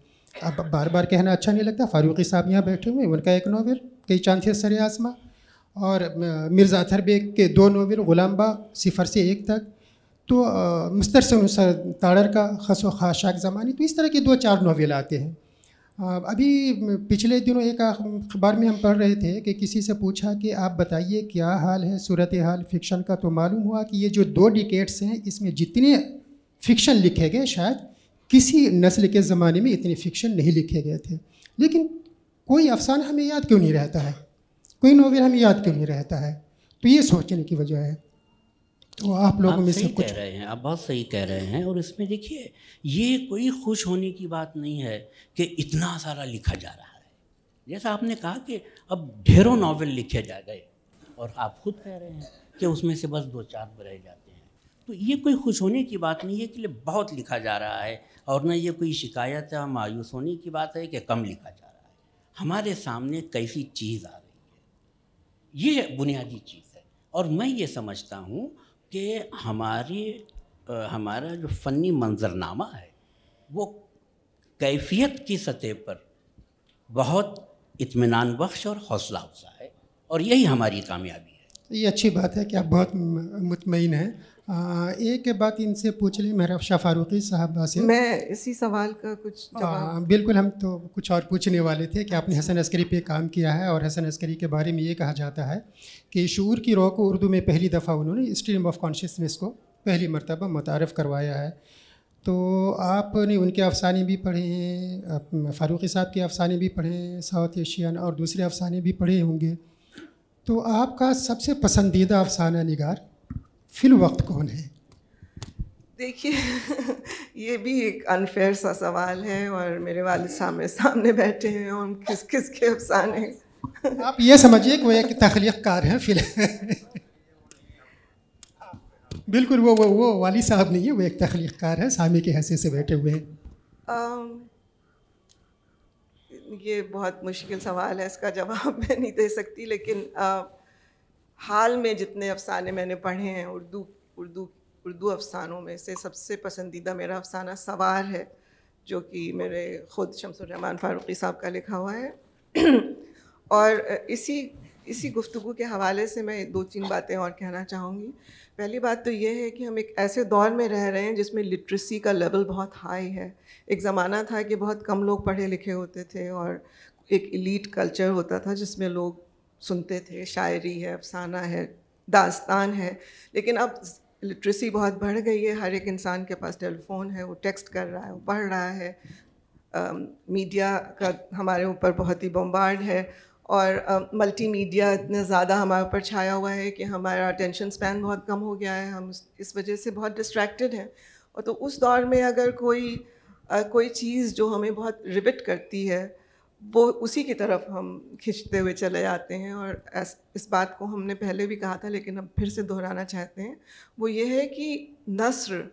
अब बार बार कहना अच्छा नहीं लगता फारूकी साहब यहाँ बैठे हुए उनका एक नावल कई चांद थे सर आजमा और मिर्ज़ा अथर बेग के दो नावल गुलामबा सिफर से एक तक तो मुस्तर ताड़र का खसो खाशाक ज़मानी तो इस तरह के दो चार नावल आते हैं अभी पिछले दिनों एक अखबार में हम पढ़ रहे थे कि किसी से पूछा कि आप बताइए क्या हाल है सूरत हाल फ़िक्शन का तो मालूम हुआ कि ये जो दो डिकेट्स हैं इसमें जितने फ़िक्शन लिखे गए शायद किसी नस्ल के ज़माने में इतने फ़िक्शन नहीं लिखे गए थे लेकिन कोई अफसाना हमें याद क्यों नहीं रहता है कोई नावल हमें याद क्यों नहीं रहता है तो ये सोचने की वजह है तो आप लोगों में से कुछ कह रहे हैं आप बहुत सही कह रहे हैं और इसमें देखिए ये कोई खुश होने की बात नहीं है कि इतना सारा लिखा जा रहा है जैसा आपने कहा कि अब ढेरों नावल लिखे जा गए और आप खुद कह रहे हैं कि उसमें से बस दो चार रह जाते हैं तो ये कोई खुश होने की बात नहीं है कि लिए बहुत लिखा जा रहा है और ना ये कोई शिकायत या मायूस होने की बात है कि कम लिखा जा रहा है हमारे सामने कैसी चीज़ आ रही है ये बुनियादी चीज़ है और मैं ये समझता हूँ कि हमारी हमारा जो फ़नी मंजरनामा है वो कैफियत की सतह पर बहुत इतमान बख्श और हौसला अफजा है और यही हमारी कामयाबी है ये अच्छी बात है कि आप बहुत मुतमिन हैं आ, एक बात इनसे पूछ ली मेरा शाह फारूकी साहब से मैं इसी सवाल का कुछ आ, बिल्कुल हम तो कुछ और पूछने वाले थे कि आपने हसन अस्करी पे काम किया है और हसन अस्करी के बारे में ये कहा जाता है कि शूर की रॉ को उर्दू में पहली दफ़ा उन्होंने स्ट्रीम ऑफ कॉन्शियसनेस को पहली मरतबा मुतारफ़ करवाया है तो आपने उनके अफसाने भी पढ़े हैं फारूकी साहब के अफसाने भी पढ़े हैं साउथ एशियन और दूसरे अफसाने भी पढ़े होंगे तो आपका सबसे पसंदीदा अफसाना निगार फिल वक्त कौन है देखिए ये भी एक अनफेयर सा सवाल है और मेरे वाले सामने सामने बैठे हैं और किस किस के अफसाने आप ये समझिए कि वो एक तख्लीकार हैं फिल बिल्कुल वो वो वो वाली साहब नहीं है वो एक तख्लीकार है सामी के हैसियत से बैठे हुए हैं ये बहुत मुश्किल सवाल है इसका जवाब मैं नहीं दे सकती लेकिन आ, हाल में जितने अफसाने मैंने पढ़े हैं उर्दू उर्दू उर्दू अफसानों में से सबसे पसंदीदा मेरा अफसाना सवार है जो कि मेरे ख़ुद शमसुररहमान फ़ारूक़ी साहब का लिखा हुआ है और इसी इसी गुफ्तु के हवाले से मैं दो तीन बातें और कहना चाहूँगी पहली बात तो ये है कि हम एक ऐसे दौर में रह रहे हैं जिसमें लिटरेसी का लेवल बहुत हाई है एक ज़माना था कि बहुत कम लोग पढ़े लिखे होते थे और एक इलीट कल्चर होता था जिसमें लोग सुनते थे शायरी है अफसाना है दास्तान है लेकिन अब लिटरेसी बहुत बढ़ गई है हर एक इंसान के पास टेलीफोन है वो टेक्स्ट कर रहा है वो पढ़ रहा है मीडिया का हमारे ऊपर बहुत ही बम्बार्ड है और मल्टी मीडिया इतने ज़्यादा हमारे ऊपर छाया हुआ है कि हमारा अटेंशन स्पैन बहुत कम हो गया है हम इस वजह से बहुत डिस्ट्रैक्टेड हैं और तो उस दौर में अगर कोई आ, कोई चीज़ जो हमें बहुत रिबिट करती है वो उसी की तरफ हम खींचते हुए चले जाते हैं और इस बात को हमने पहले भी कहा था लेकिन हम फिर से दोहराना चाहते हैं वो ये है कि नस्र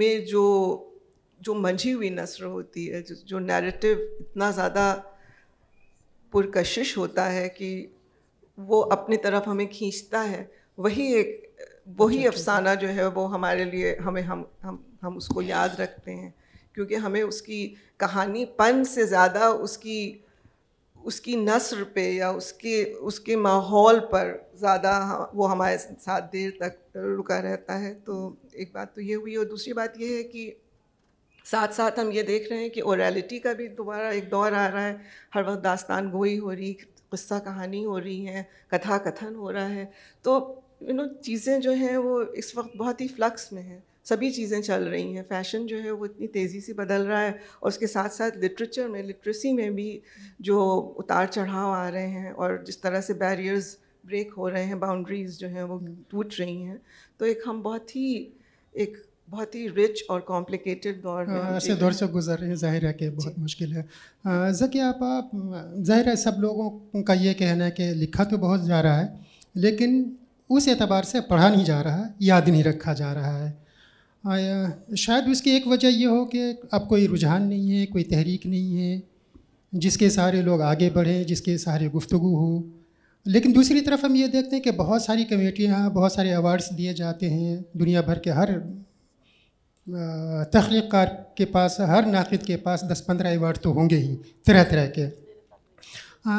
में जो जो मंझी हुई नस्र होती है जो, जो नैरेटिव इतना ज़्यादा पुरकशिश होता है कि वो अपनी तरफ हमें खींचता है वही एक वही अच्छा, अफसाना जो है वो हमारे लिए हमें हम हम हम उसको याद रखते हैं क्योंकि हमें उसकी कहानी पन से ज़्यादा उसकी उसकी नसर पे या उसके उसके माहौल पर ज़्यादा वो हमारे साथ देर तक रुका रहता है तो एक बात तो ये हुई और दूसरी बात ये है कि साथ साथ हम ये देख रहे हैं कि ओरेलिटी का भी दोबारा एक दौर आ रहा है हर वक्त दास्तान गोई हो रही क़स्सा कहानी हो रही है कथा कथन हो रहा है तो यू नो चीज़ें जो हैं वो इस वक्त बहुत ही फ्लक्स में हैं सभी चीज़ें चल रही हैं फैशन जो है वो इतनी तेज़ी से बदल रहा है और उसके साथ साथ लिटरेचर में लिटरेसी में भी जो उतार चढ़ाव आ रहे हैं और जिस तरह से बैरियर्स ब्रेक हो रहे हैं बाउंड्रीज जो हैं वो टूट रही हैं तो एक हम बहुत ही एक बहुत ही रिच और कॉम्प्लिकेटेड दौर में हाँ, ऐसे दौर से गुजर रहे हैं जाहिर है कि बहुत मुश्किल है जकी आप, जाहिर है सब लोगों का ये कहना है कि लिखा तो बहुत जा रहा है लेकिन उस एतबार से पढ़ा नहीं जा रहा है याद नहीं रखा जा रहा है आया हाँ, शायद उसकी एक वजह यह हो कि अब कोई रुझान नहीं है कोई तहरीक नहीं है जिसके सारे लोग आगे बढ़ें जिसके सारे गुफ्तु हो लेकिन दूसरी तरफ हम ये देखते हैं कि बहुत सारी कमेटियाँ बहुत सारे अवार्ड्स दिए जाते हैं दुनिया भर के हर तख्लीकार के पास हर नाकद के पास दस पंद्रह अवार्ड तो होंगे ही तरह तरह के आ,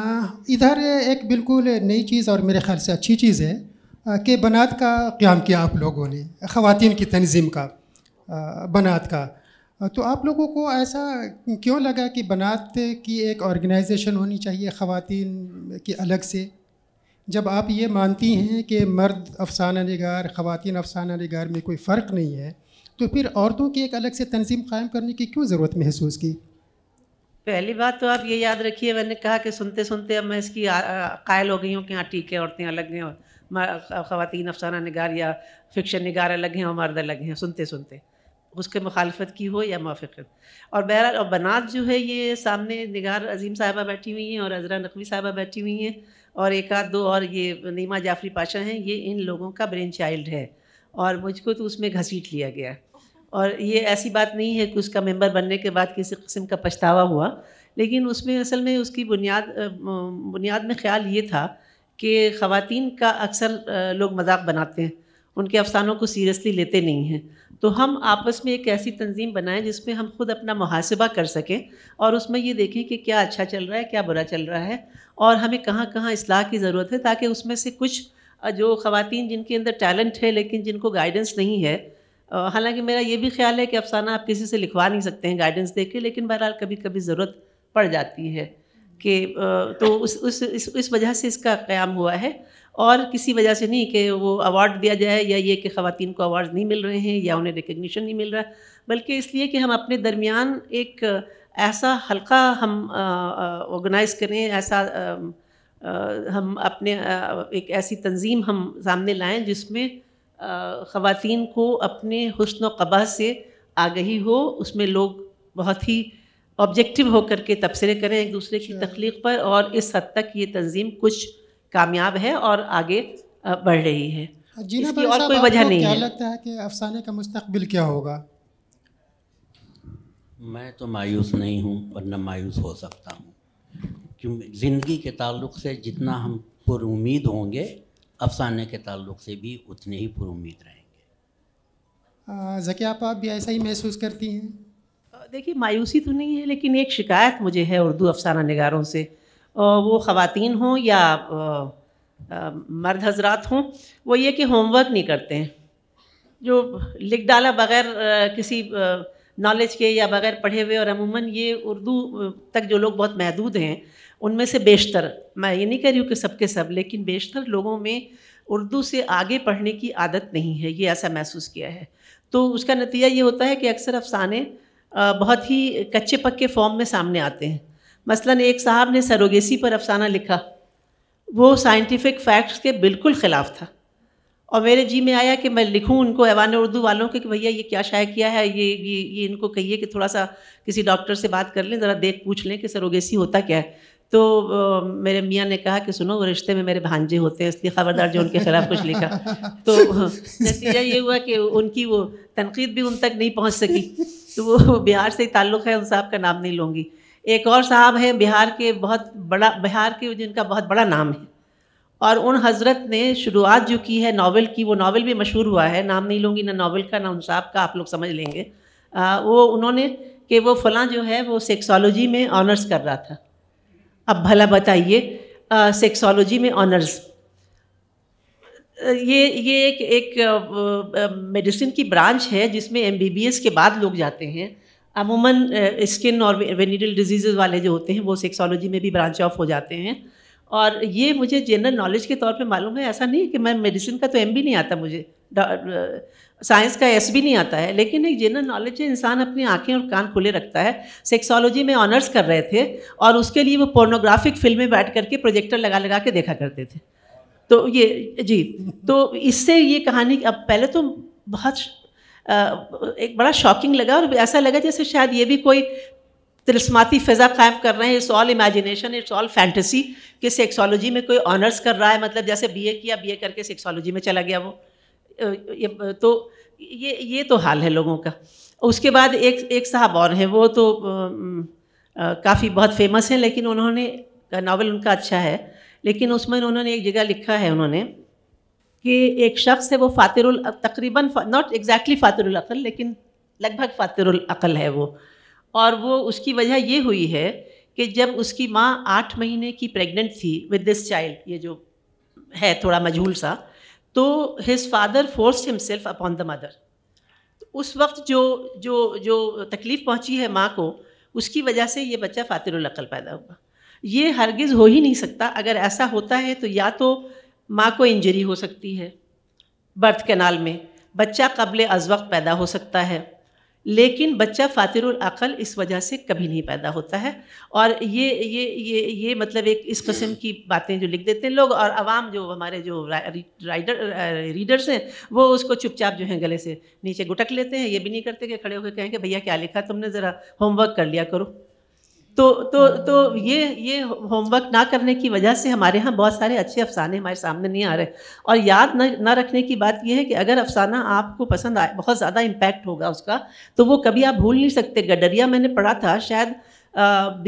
इधर एक बिल्कुल नई चीज़ और मेरे ख्याल से अच्छी चीज़ है के बनात का क़्याम किया आप लोगों ने ख़वान की तनज़ीम का बनात का तो आप लोगों को ऐसा क्यों लगा कि बनात की एक ऑर्गेनाइजेशन होनी चाहिए ख़वान की अलग से जब आप ये मानती हैं कि मर्द अफसाना नगार ख़वान अफसाना नगार में कोई फ़र्क नहीं है तो फिर औरतों की एक अलग से तनजीम कायम करने की क्यों ज़रूरत महसूस की पहली बात तो आप ये याद रखिए मैंने कहा कि सुनते सुनते अब मैं इसकी कायल हो गई हूँ कि हाँ ठीक है औरतें अलग हैं और ख़वान अफसाना नगार या फिक्शन नगार अलग हैं और मर्द अलग हैं सुनते सुनते उसके मुखालफत की हो या मुआफ़त और बहरहाल और बनात जो है ये सामने निगार अजीम साहबा बैठी हुई हैं और अजरा नकवी साहबा बैठी हुई हैं और एक आध दो और ये नीमा जाफरी पाशा हैं ये इन लोगों का ब्रेन चाइल्ड है और मुझको तो उसमें घसीट लिया गया और ये ऐसी बात नहीं है कि उसका मेंबर बनने के बाद किसी किस्म का पछतावा हुआ लेकिन उसमें असल में उसकी बुनियाद बुनियाद में ख्याल ये था कि ख़वातीन का अक्सर लोग मजाक बनाते हैं उनके अफसानों को सीरियसली लेते नहीं हैं तो हम आपस में एक ऐसी तंजीम बनाएं जिसमें हम खुद अपना मुहासबा कर सकें और उसमें ये देखें कि क्या अच्छा चल रहा है क्या बुरा चल रहा है और हमें कहाँ कहाँ असलाह की ज़रूरत है ताकि उसमें से कुछ जो ख़वातीन जिनके अंदर टैलेंट है लेकिन जिनको गाइडेंस नहीं है हालांकि मेरा ये भी ख्याल है कि अफसाना आप किसी से लिखवा नहीं सकते हैं गाइडेंस दे के लेकिन बहरहाल कभी कभी ज़रूरत पड़ जाती है कि तो उस उस इस, इस वजह से इसका क़्याम हुआ है और किसी वजह से नहीं कि वो अवार्ड दिया जाए या ये कि ख़वान को अवार्ड नहीं मिल रहे हैं या उन्हें रिकग्निशन नहीं मिल रहा बल्कि इसलिए कि हम अपने दरमियान एक ऐसा हल्का हम ऑर्गेनाइज़ करें ऐसा आ, हम अपने आ, एक ऐसी तंजीम हम सामने लाएं जिसमें ख़वान को अपने हसन वबा से आगही हो उसमें लोग बहुत ही ऑब्जेक्टिव होकर के तबसरे करें एक दूसरे की तख्लीक पर और इस हद तक ये तंजीम कुछ कामयाब है और आगे बढ़ रही है हाँ, इसकी और कोई वजह नहीं क्या है लगता है कि अफसाने का मुस्तबिल क्या होगा मैं तो मायूस नहीं हूँ और न मायूस हो सकता हूँ क्योंकि ज़िंदगी के ताल्लुक से जितना हम पुर उम्मीद होंगे अफसाने के ताल्लुक से भी उतने ही पुर उम्मीद रहेंगे हाँ, जकिया आप भी ऐसा ही महसूस करती हैं देखिए मायूसी तो नहीं है लेकिन एक शिकायत मुझे है उर्दू अफसाना नगारों से वो ख़वातीन हों या मर्द हजरात हों वो ये कि होमवर्क नहीं करते हैं जो लिख डाला बगैर किसी नॉलेज के या बगैर पढ़े हुए और अमूमन ये उर्दू तक जो लोग बहुत महदूद हैं उनमें से बेशतर मैं ये नहीं कह रही हूँ कि सबके सब लेकिन बेशतर लोगों में उर्दू से आगे पढ़ने की आदत नहीं है ये ऐसा महसूस किया है तो उसका नतीजा ये होता है कि अक्सर अफसाने बहुत ही कच्चे पक्के फॉर्म में सामने आते हैं मसलन एक साहब ने सरोगेसी पर अफसाना लिखा वो साइंटिफिक फैक्ट्स के बिल्कुल ख़िलाफ़ था और मेरे जी में आया कि मैं लिखूं उनको ऐवान उर्दू वालों के कि भैया ये क्या शाया किया है ये ये ये इनको कहिए कि थोड़ा सा किसी डॉक्टर से बात कर लें ज़रा देख पूछ लें कि सरोगेसी होता क्या है तो मेरे मियाँ ने कहा कि सुनो वो रिश्ते में मेरे भांजे होते हैं इसलिए ख़बरदार जो उनके ख़िलाफ़ कुछ लिखा तो नतीजा ये हुआ कि उनकी वो तनकीद भी उन तक नहीं पहुँच सकी तो वो बिहार से ही ताल्लुक़ है उन साहब का नाम नहीं लूँगी एक और साहब हैं बिहार के बहुत बड़ा बिहार के जिनका बहुत बड़ा नाम है और उन हज़रत ने शुरुआत जो की है नावल की वो नावल भी मशहूर हुआ है नाम नहीं लूँगी ना नावल का ना उन साहब का आप लोग समझ लेंगे आ, वो उन्होंने कि वो फ़लाँ जो है वो सेक्सोलॉजी में ऑनर्स कर रहा था अब भला बताइए सेक्सोलॉजी में ऑनर्स ये ये एक एक मेडिसिन की ब्रांच है जिसमें एम के बाद लोग जाते हैं अमूमन स्किन और वेनिडल डिजीज़ वाले जो होते हैं वो सेक्सोलॉजी में भी ब्रांच ऑफ हो जाते हैं और ये मुझे जनरल नॉलेज के तौर पे मालूम है ऐसा नहीं कि मैं मेडिसिन का तो एम भी नहीं आता मुझे साइंस का एस भी नहीं आता है लेकिन एक जनरल नॉलेज है इंसान अपनी आंखें और कान खुले रखता है सेक्सोलॉजी में ऑनर्स कर रहे थे और उसके लिए वो पोर्नोग्राफिक फिल्में बैठ करके प्रोजेक्टर लगा लगा के देखा करते थे तो ये जी तो इससे ये कहानी अब पहले तो बहुत एक बड़ा शॉकिंग लगा और ऐसा लगा जैसे शायद ये भी कोई तिलस्माती फ़िज़ा कायम कर रहे हैं it's all imagination it's all fantasy कि सेक्सोलॉजी में कोई ऑनर्स कर रहा है मतलब जैसे बीए किया बीए करके सेक्सोलॉजी में चला गया वो तो ये ये तो हाल है लोगों का उसके बाद एक एक साहब और हैं वो तो काफ़ी बहुत फेमस हैं लेकिन उन्होंने नावल उनका अच्छा है लेकिन उसमें उन्होंने एक जगह लिखा है उन्होंने कि एक शख्स है वो फ़ातिरुल तकरीबन नॉट एग्जैक्टली फ़ातिरुल अकल लेकिन लगभग फ़ातिरुल अकल है वो और वो उसकी वजह ये हुई है कि जब उसकी माँ आठ महीने की प्रेग्नेंट थी विद दिस चाइल्ड ये जो है थोड़ा मजहूल सा तो his father force himself upon the mother उस वक्त जो जो जो तकलीफ़ पहुंची है माँ को उसकी वजह से ये बच्चा फ़ातिरुल अकल पैदा हुआ ये हरगिज़ हो ही नहीं सकता अगर ऐसा होता है तो या तो माँ को इंजरी हो सकती है बर्थ कैनाल में बच्चा कबल अज वक्त पैदा हो सकता है लेकिन बच्चा फ़ातिरकल इस वजह से कभी नहीं पैदा होता है और ये ये ये ये मतलब एक इस कस्म की बातें जो लिख देते हैं लोग और आवाम जो हमारे जो राइडर रीडर्स हैं वो उसको चुपचाप जो हैं गले से नीचे गुटक लेते हैं ये भी नहीं करते कि खड़े होकर कहें कि भैया क्या लिखा तुमने ज़रा होमवर्क कर लिया करो तो तो हाँ। तो ये ये होमवर्क ना करने की वजह से हमारे यहाँ बहुत सारे अच्छे अफसाने हमारे सामने नहीं आ रहे और याद न ना रखने की बात यह है कि अगर अफसाना आपको पसंद आए बहुत ज़्यादा इम्पैक्ट होगा उसका तो वो कभी आप भूल नहीं सकते गडरिया मैंने पढ़ा था शायद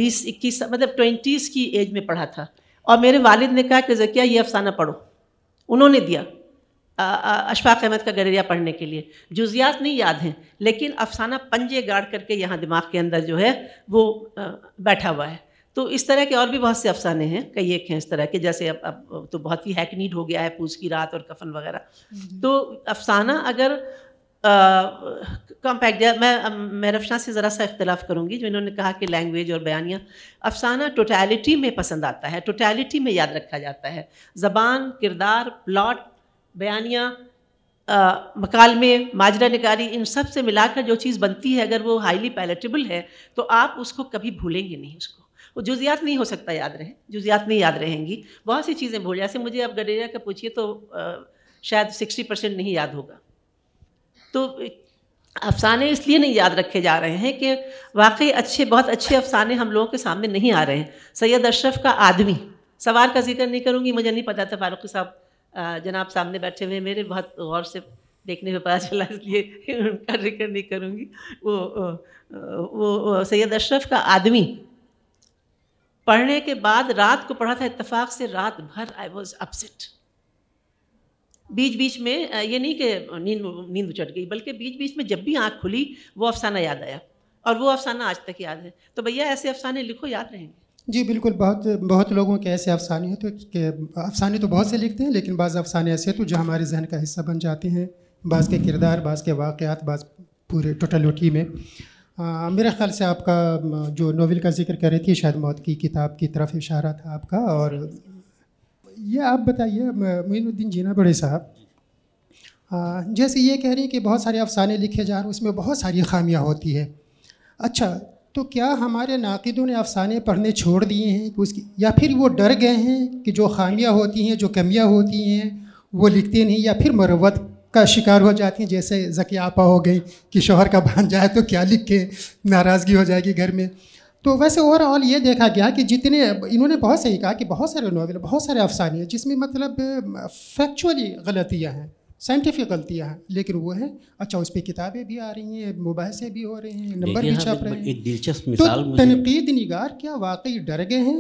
बीस इक्कीस मतलब ट्वेंटीज़ की एज में पढ़ा था और मेरे वालिद ने कहा कि जकिया ये अफसाना पढ़ो उन्होंने दिया अशफाक अहमद का गलेरिया पढ़ने के लिए जुजियात नहीं याद हैं लेकिन अफसाना पंजे गाड़ करके यहाँ दिमाग के अंदर जो है वो बैठा हुआ है तो इस तरह के और भी बहुत से अफसाने हैं कई एक हैं इस तरह के जैसे अब अब तो बहुत ही हैकनीड हो गया है पूछ की रात और कफन वगैरह हम्म। तो अफसाना अगर कॉम्पैक्ट मैं मैं रफ्शा से ज़रा सा इख्तलाफ करूँगी जो इन्होंने कहा कि लैंग्वेज और बयानियाँ अफसाना टोटैलिटी में पसंद आता है टोटैलिटी में याद रखा जाता है ज़बान किरदार प्लॉट बयानिया मकालमे माजरा निकारी इन सब से मिलाकर जो चीज़ बनती है अगर वो हाईली पैलेटेबल है तो आप उसको कभी भूलेंगे नहीं उसको वो जुजियात नहीं हो सकता याद रहे जुजियात नहीं याद रहेंगी बहुत सी चीज़ें भूल जैसे मुझे आप गडेरिया का पूछिए तो आ, शायद सिक्सटी परसेंट नहीं याद होगा तो अफसाने इसलिए नहीं याद रखे जा रहे हैं कि वाकई अच्छे बहुत अच्छे अफसाने हम लोगों के सामने नहीं आ रहे हैं सैयद अशरफ का आदमी सवार का जिक्र नहीं करूँगी मुझे नहीं पता था फारूकी साहब जनाब सामने बैठे हुए मेरे बहुत गौर से देखने में पता चला इसलिए उनका जिक्र नहीं करूँगी वो वो, वो सैयद अशरफ का आदमी पढ़ने के बाद रात को पढ़ा था इतफाक़ से रात भर आई वॉज अपसेट बीच बीच में ये नहीं कि नींद नींद उचट गई बल्कि बीच बीच में जब भी आँख खुली वो अफसाना याद आया और वो अफसाना आज तक याद है तो भैया ऐसे अफसाने लिखो याद रहेंगे जी बिल्कुल बहुत बहुत लोगों के ऐसे अफसाने हैं तो के अफसाने तो बहुत से लिखते हैं लेकिन बाज़ अफसाने ऐसे तो जो हमारे जहन का हिस्सा बन जाते हैं बाज़ के किरदार बाज़ के वाक़ात बाज़ पूरे टोटलोटी में आ, मेरे ख्याल से आपका जो नावल का जिक्र कर रही थी शायद मौत की किताब की तरफ इशारा था आपका और ये आप बताइए मोइनुद्दीन जीना बड़े साहब जैसे ये कह रही हैं कि बहुत सारे अफसाने लिखे जा रहे हैं उसमें बहुत सारी खामियाँ होती है अच्छा तो क्या हमारे नाकदों ने अफसाने पढ़ने छोड़ दिए हैं कि उसकी या फिर वो डर गए हैं कि जो खामियाँ होती हैं जो कमियाँ होती हैं वो लिखते नहीं या फिर मरवत का शिकार हो जाती हैं जैसे जकिया आपा हो गई कि शोहर का बन जाए तो क्या लिख के नाराज़गी हो जाएगी घर में तो वैसे ओवरऑल ये देखा गया कि जितने इन्होंने बहुत सही कहा कि बहुत सारे नावल बहुत सारे अफसाने हैं जिसमें मतलब फैक्चुअली गलतियाँ हैं साइंटिफिक गलतियाँ हैं लेकिन वो है अच्छा उस पर किताबें भी आ रही हैं मुबहसे भी हो रहे हैं नंबर भी छप रहे हैं दिलचस्प तो मिसाल तो तनकीद निगार क्या वाकई डर गए हैं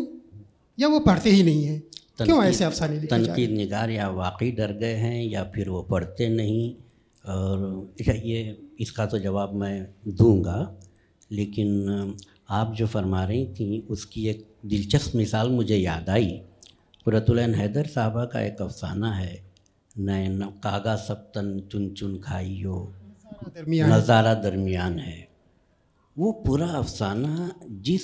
या वो पढ़ते ही नहीं हैं क्यों ऐसे अफसाने लिखे तनकीद निगार या वाकई डर गए हैं या फिर वो पढ़ते नहीं और अच्छा, ये इसका तो जवाब मैं दूंगा लेकिन आप जो फरमा रही थी उसकी एक दिलचस्प मिसाल मुझे याद आई कुरतुल हैदर साहबा का एक अफसाना है नैन कागा सप्तन चुन चुन खाइयो नज़ारा दरमियान है वो पूरा अफसाना जिस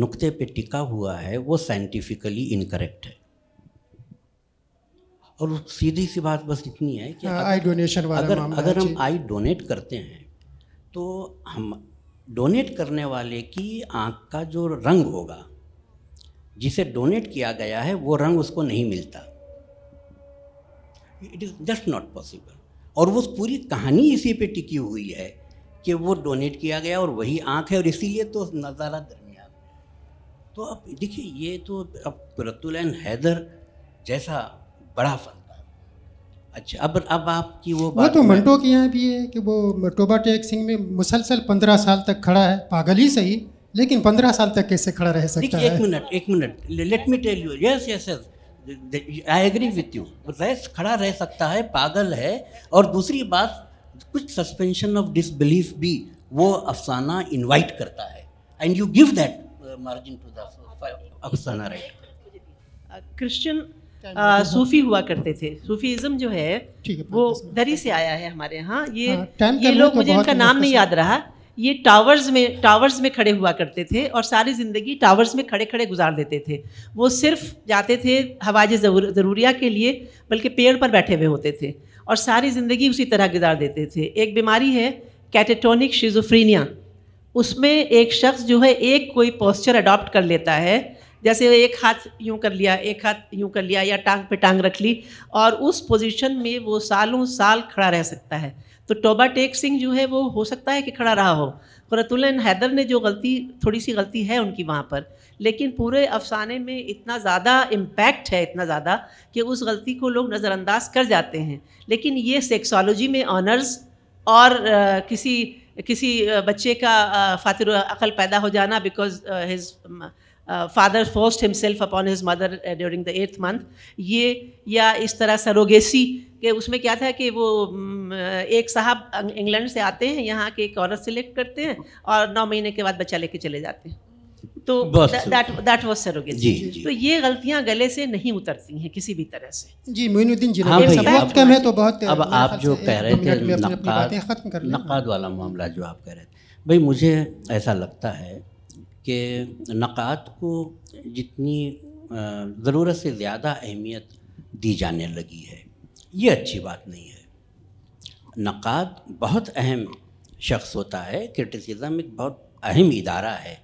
नुक्ते पे टिका हुआ है वो साइंटिफिकली इनकरेक्ट है और सीधी सी बात बस इतनी है कि हाँ, आई डोनेशन वाला अगर अगर हम आई डोनेट करते हैं तो हम डोनेट करने वाले की आँख का जो रंग होगा जिसे डोनेट किया गया है वो रंग उसको नहीं मिलता it is just not possible और वो पूरी कहानी इसी पे टिकी हुई है कि वो डोनेट किया गया और वही आँख है और इसीलिए तो नज़ारा दरमियान तो अब देखिए ये तो अब रतुलैन हैदर जैसा बड़ा था अच्छा अब अब आपकी वो बात तो मंटो के यहाँ भी है कि वो टोबा टेक सिंह में मुसलसल पंद्रह साल तक खड़ा है पागल ही सही लेकिन पंद्रह साल तक कैसे खड़ा रह सकता है एक मिनट एक minute let me tell you yes yes yes I agree with you रह खड़ा रह सकता है पागल है और दूसरी बात कुछ सस्पेंशन ऑफ डिसबिलीफ भी वो अफसाना इनवाइट करता है and you give that margin to the अफसाना राइट क्रिश्चियन uh, uh, सूफी हुआ करते थे सूफीज्म जो है वो दरी से आया है हमारे यहाँ ये हाँ, ये लोग तो मुझे इनका नाम नहीं याद रहा ये टावर्स में टावर्स में खड़े हुआ करते थे और सारी ज़िंदगी टावर्स में खड़े खड़े गुजार देते थे वो सिर्फ जाते थे हवाज ज़रूरिया के लिए बल्कि पेड़ पर बैठे हुए होते थे और सारी ज़िंदगी उसी तरह गुजार देते थे एक बीमारी है कैटेटोनिक शिजोफ्रीनिया उसमें एक शख्स जो है एक कोई पोस्चर अडॉप्ट कर लेता है जैसे एक हाथ यूं कर लिया एक हाथ यूं कर लिया या टांग पे टांग रख ली और उस पोजीशन में वो सालों साल खड़ा रह सकता है तो टोबा टेक सिंह जो है वो हो सकता है कि खड़ा रहा हो क़रतुल हैदर ने जो गलती थोड़ी सी गलती है उनकी वहाँ पर लेकिन पूरे अफसाने में इतना ज़्यादा इम्पैक्ट है इतना ज़्यादा कि उस गलती को लोग नज़रअंदाज कर जाते हैं लेकिन ये सेक्सोलॉजी में ऑनर्स और आ, किसी किसी बच्चे का फ़ातिर अकल पैदा हो जाना because his father forced himself upon his mother during the eighth month ये या इस तरह सरोगेसी के उसमें क्या था कि वो uh, एक साहब इंग्लैंड से आते हैं यहाँ के एक औरत सेलेक्ट करते हैं और नौ महीने के बाद बच्चा लेके चले जाते हैं तो दैट दैट वाज सरोगेसी तो ये गलतियां गले से नहीं उतरती हैं किसी भी तरह से जी मोइनुद्दीन जी हाँ भाई वक्त कम है तो बहुत अब आप जो कह रहे थे नकाद वाला मामला जो आप कह रहे थे भाई मुझे ऐसा लगता है कि नक़ात को जितनी ज़रूरत से ज़्यादा अहमियत दी जाने लगी है ये अच्छी बात नहीं है नक़ात बहुत अहम शख्स होता है क्रिटिसिज्म एक बहुत अहम इदारा है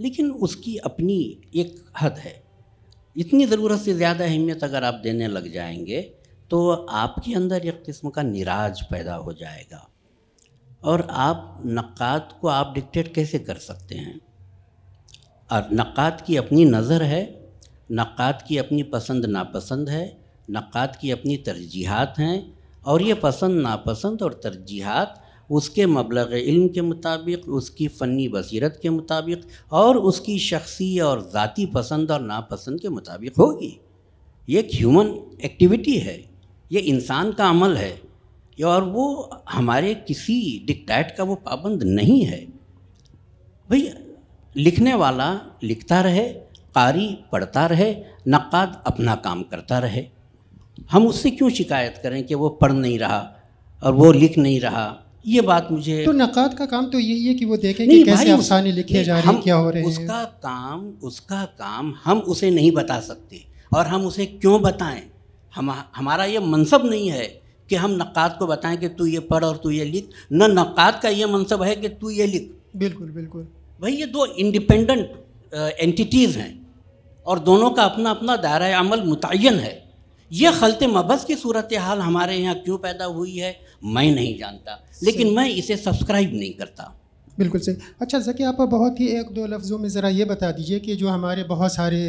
लेकिन उसकी अपनी एक हद है इतनी ज़रूरत से ज़्यादा अहमियत अगर आप देने लग जाएंगे तो आपके अंदर एक किस्म का निराज पैदा हो जाएगा और आप नक़ात को आप डिक्टेट कैसे कर सकते हैं और नक़ात की अपनी नज़र है नक़ात की अपनी पसंद नापसंद है नक़ात की अपनी तरजीहत हैं और ये पसंद नापसंद और तरजीहत उसके मबलग इल्म के मुताबिक उसकी फ़नी बसीरत के मुताबिक और उसकी शख्सी और ज़ाती पसंद और नापसंद के मुताबिक होगी ये एक ह्यूमन एक्टिविटी है ये इंसान का अमल है और वो हमारे किसी डिक्टैट का वो पाबंद नहीं है भैया लिखने वाला लिखता रहे कारी पढ़ता रहे नक़ाद अपना काम करता रहे हम उससे क्यों शिकायत करें कि वो पढ़ नहीं रहा और वो लिख नहीं रहा ये बात मुझे तो नक़ाद का काम तो यही है कि वो देखें कि कैसे अफसाने लिखे जा रहे हैं क्या हो रहे हैं उसका काम उसका काम हम उसे नहीं बता सकते और हम उसे क्यों बताएं हम हमारा ये मनसब नहीं है कि हम नक़ाद को बताएं कि तू ये पढ़ और तू ये लिख न नक़ाद का ये मनसब है कि तू ये लिख बिल्कुल बिल्कुल भाई ये दो इंडिपेंडेंट एंटिटीज़ हैं और दोनों का अपना अपना दायरा अमल मुतन है ये खलत मबस की सूरत हाल हमारे यहाँ क्यों पैदा हुई है मैं नहीं जानता लेकिन मैं इसे सब्सक्राइब नहीं करता बिल्कुल सही अच्छा जकी आप बहुत ही एक दो लफ्ज़ों में ज़रा ये बता दीजिए कि जो हमारे बहुत सारे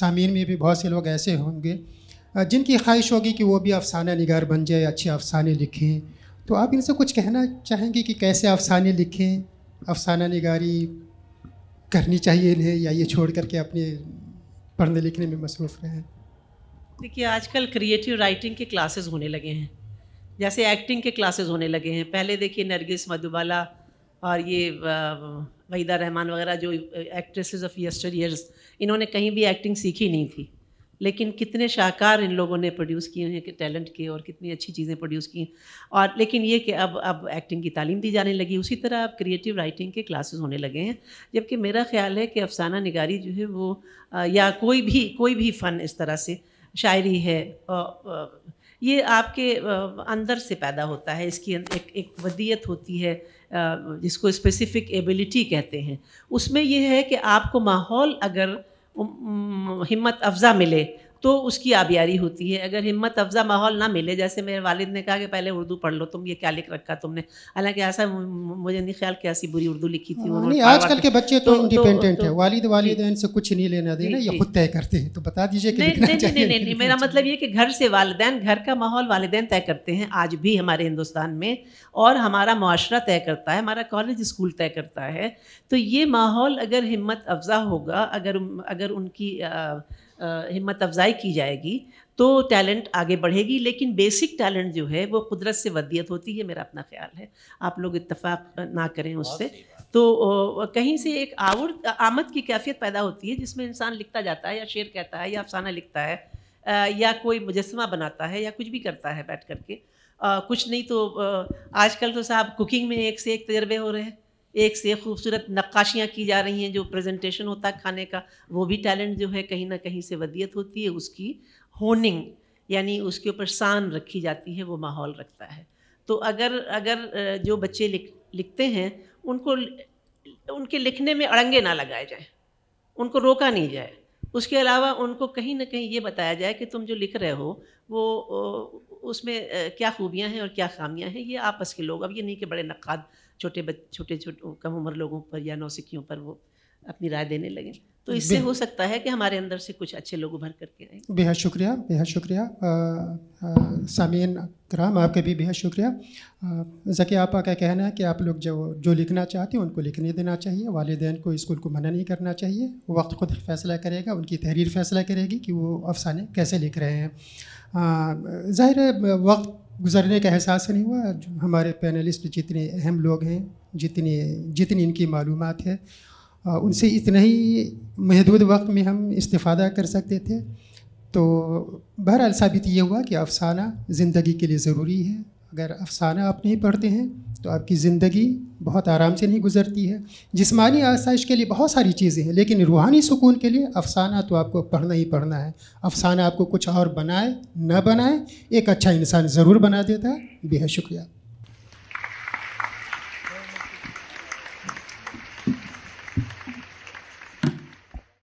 सामीन में भी बहुत से लोग ऐसे होंगे जिनकी ख्वाहिश होगी कि वो भी अफसाना निगार बन जाए अच्छे अफसाने लिखें तो आप इनसे कुछ कहना चाहेंगे कि कैसे अफसाने लिखें अफसाना निगारी करनी चाहिए इन्हें या ये छोड़ करके अपने पढ़ने लिखने में मसरूफ़ रहें देखिए आजकल क्रिएटिव राइटिंग के क्लासेस होने लगे हैं जैसे एक्टिंग के क्लासेस होने लगे हैं पहले देखिए नरगिस मधुबाला और ये वहीदा रहमान वगैरह जो एक्ट्रेसेस ऑफ यस्टर ईयर्स इन्होंने कहीं भी एक्टिंग सीखी नहीं थी लेकिन कितने शाहकार इन लोगों ने प्रोड्यूस किए हैं कि टैलेंट के और कितनी अच्छी चीज़ें प्रोड्यूस की और लेकिन ये कि अब अब एक्टिंग की तालीम दी जाने लगी उसी तरह अब क्रिएटिव राइटिंग के क्लासेस होने लगे हैं जबकि मेरा ख्याल है कि अफसाना निगारी जो है वो या कोई भी कोई भी फ़न इस तरह से शायरी है ये आपके अंदर से पैदा होता है इसकी अं, एक एक वदियत होती है जिसको स्पेसिफिक एबिलिटी कहते हैं उसमें यह है कि आपको माहौल अगर हिम्मत अफजा मिले तो उसकी आबियारी होती है अगर हिम्मत अफजा माहौल ना मिले जैसे मेरे वालिद ने कहा कि पहले उर्दू पढ़ लो तुम ये क्या लिख रखा तुमने हालांकि ऐसा मुझे नहीं ख्याल कि ऐसी बुरी उर्दू लिखी थी हाँ, उन्होंने आजकल के बच्चे तो इंडिपेंडेंट तो- तो- तो- है वालिद वालिद इनसे कुछ नहीं लेना देना ये खुद तय करते हैं तो बता दीजिए नहीं नहीं नहीं नहीं मेरा मतलब ये कि घर से वालदेन घर का माहौल वालदेन तय करते हैं आज भी हमारे हिंदुस्तान में और हमारा माशरा तय करता है हमारा कॉलेज स्कूल तय करता है तो ये माहौल अगर हिम्मत अफजा होगा अगर अगर उनकी हिम्मत अफजाई की जाएगी तो टैलेंट आगे बढ़ेगी लेकिन बेसिक टैलेंट जो है वो कुदरत से वदियत होती है मेरा अपना ख्याल है आप लोग इतफाक ना करें उससे तो कहीं से एक आवर आमद की कैफियत पैदा होती है जिसमें इंसान लिखता जाता है या शेर कहता है या अफसाना लिखता है या कोई मुजस्मा बनाता है या कुछ भी करता है बैठ करके कुछ नहीं तो आजकल तो साहब कुकिंग में एक से एक तजर्बे हो रहे हैं एक से खूबसूरत नक्काशियाँ की जा रही हैं जो प्रेजेंटेशन होता है खाने का वो भी टैलेंट जो है कहीं ना कहीं से वदियत होती है उसकी होनिंग यानी उसके ऊपर सान रखी जाती है वो माहौल रखता है तो अगर अगर जो बच्चे लिख लिखते हैं उनको उनके लिखने में अड़ंगे ना लगाए जाएँ उनको रोका नहीं जाए उसके अलावा उनको कहीं ना कहीं ये बताया जाए कि तुम जो लिख रहे हो वो उसमें क्या ख़ूबियाँ हैं और क्या खामियाँ हैं ये आपस के लोग अब ये नहीं कि बड़े नक्काद छोटे छोटे छोटे कम उम्र लोगों पर या नौसिखियों पर वो अपनी राय देने लगे तो इससे हो सकता है कि हमारे अंदर से कुछ अच्छे लोग उभर करके आए बेहद शुक्रिया बेहद शुक्रिया सामीन कराम आपके भी बेहद शुक्रिया जकी आपा का कहना है कि आप लोग जो जो लिखना चाहते हैं उनको लिखने देना चाहिए वालदेन को स्कूल को मना नहीं करना चाहिए वक्त खुद फैसला करेगा उनकी तहरीर फैसला करेगी कि वो अफसाने कैसे लिख रहे हैं ज़ाहिर वक्त गुजरने का एहसास नहीं हुआ हमारे पैनलिस्ट जितने अहम लोग हैं जितने जितनी इनकी मालूम है उनसे इतना ही महदूद वक्त में हम इस्ता कर सकते थे तो बहरहाल साबित ये हुआ कि अफसाना ज़िंदगी के लिए ज़रूरी है अगर अफसाना आप नहीं पढ़ते हैं तो आपकी ज़िंदगी बहुत आराम से नहीं गुजरती है जिसमानी आसाइश के लिए बहुत सारी चीज़ें हैं लेकिन रूहानी सुकून के लिए अफसाना तो आपको पढ़ना ही पढ़ना है अफसाना आपको कुछ और बनाए ना बनाए एक अच्छा इंसान ज़रूर बना देता है बेहद शुक्रिया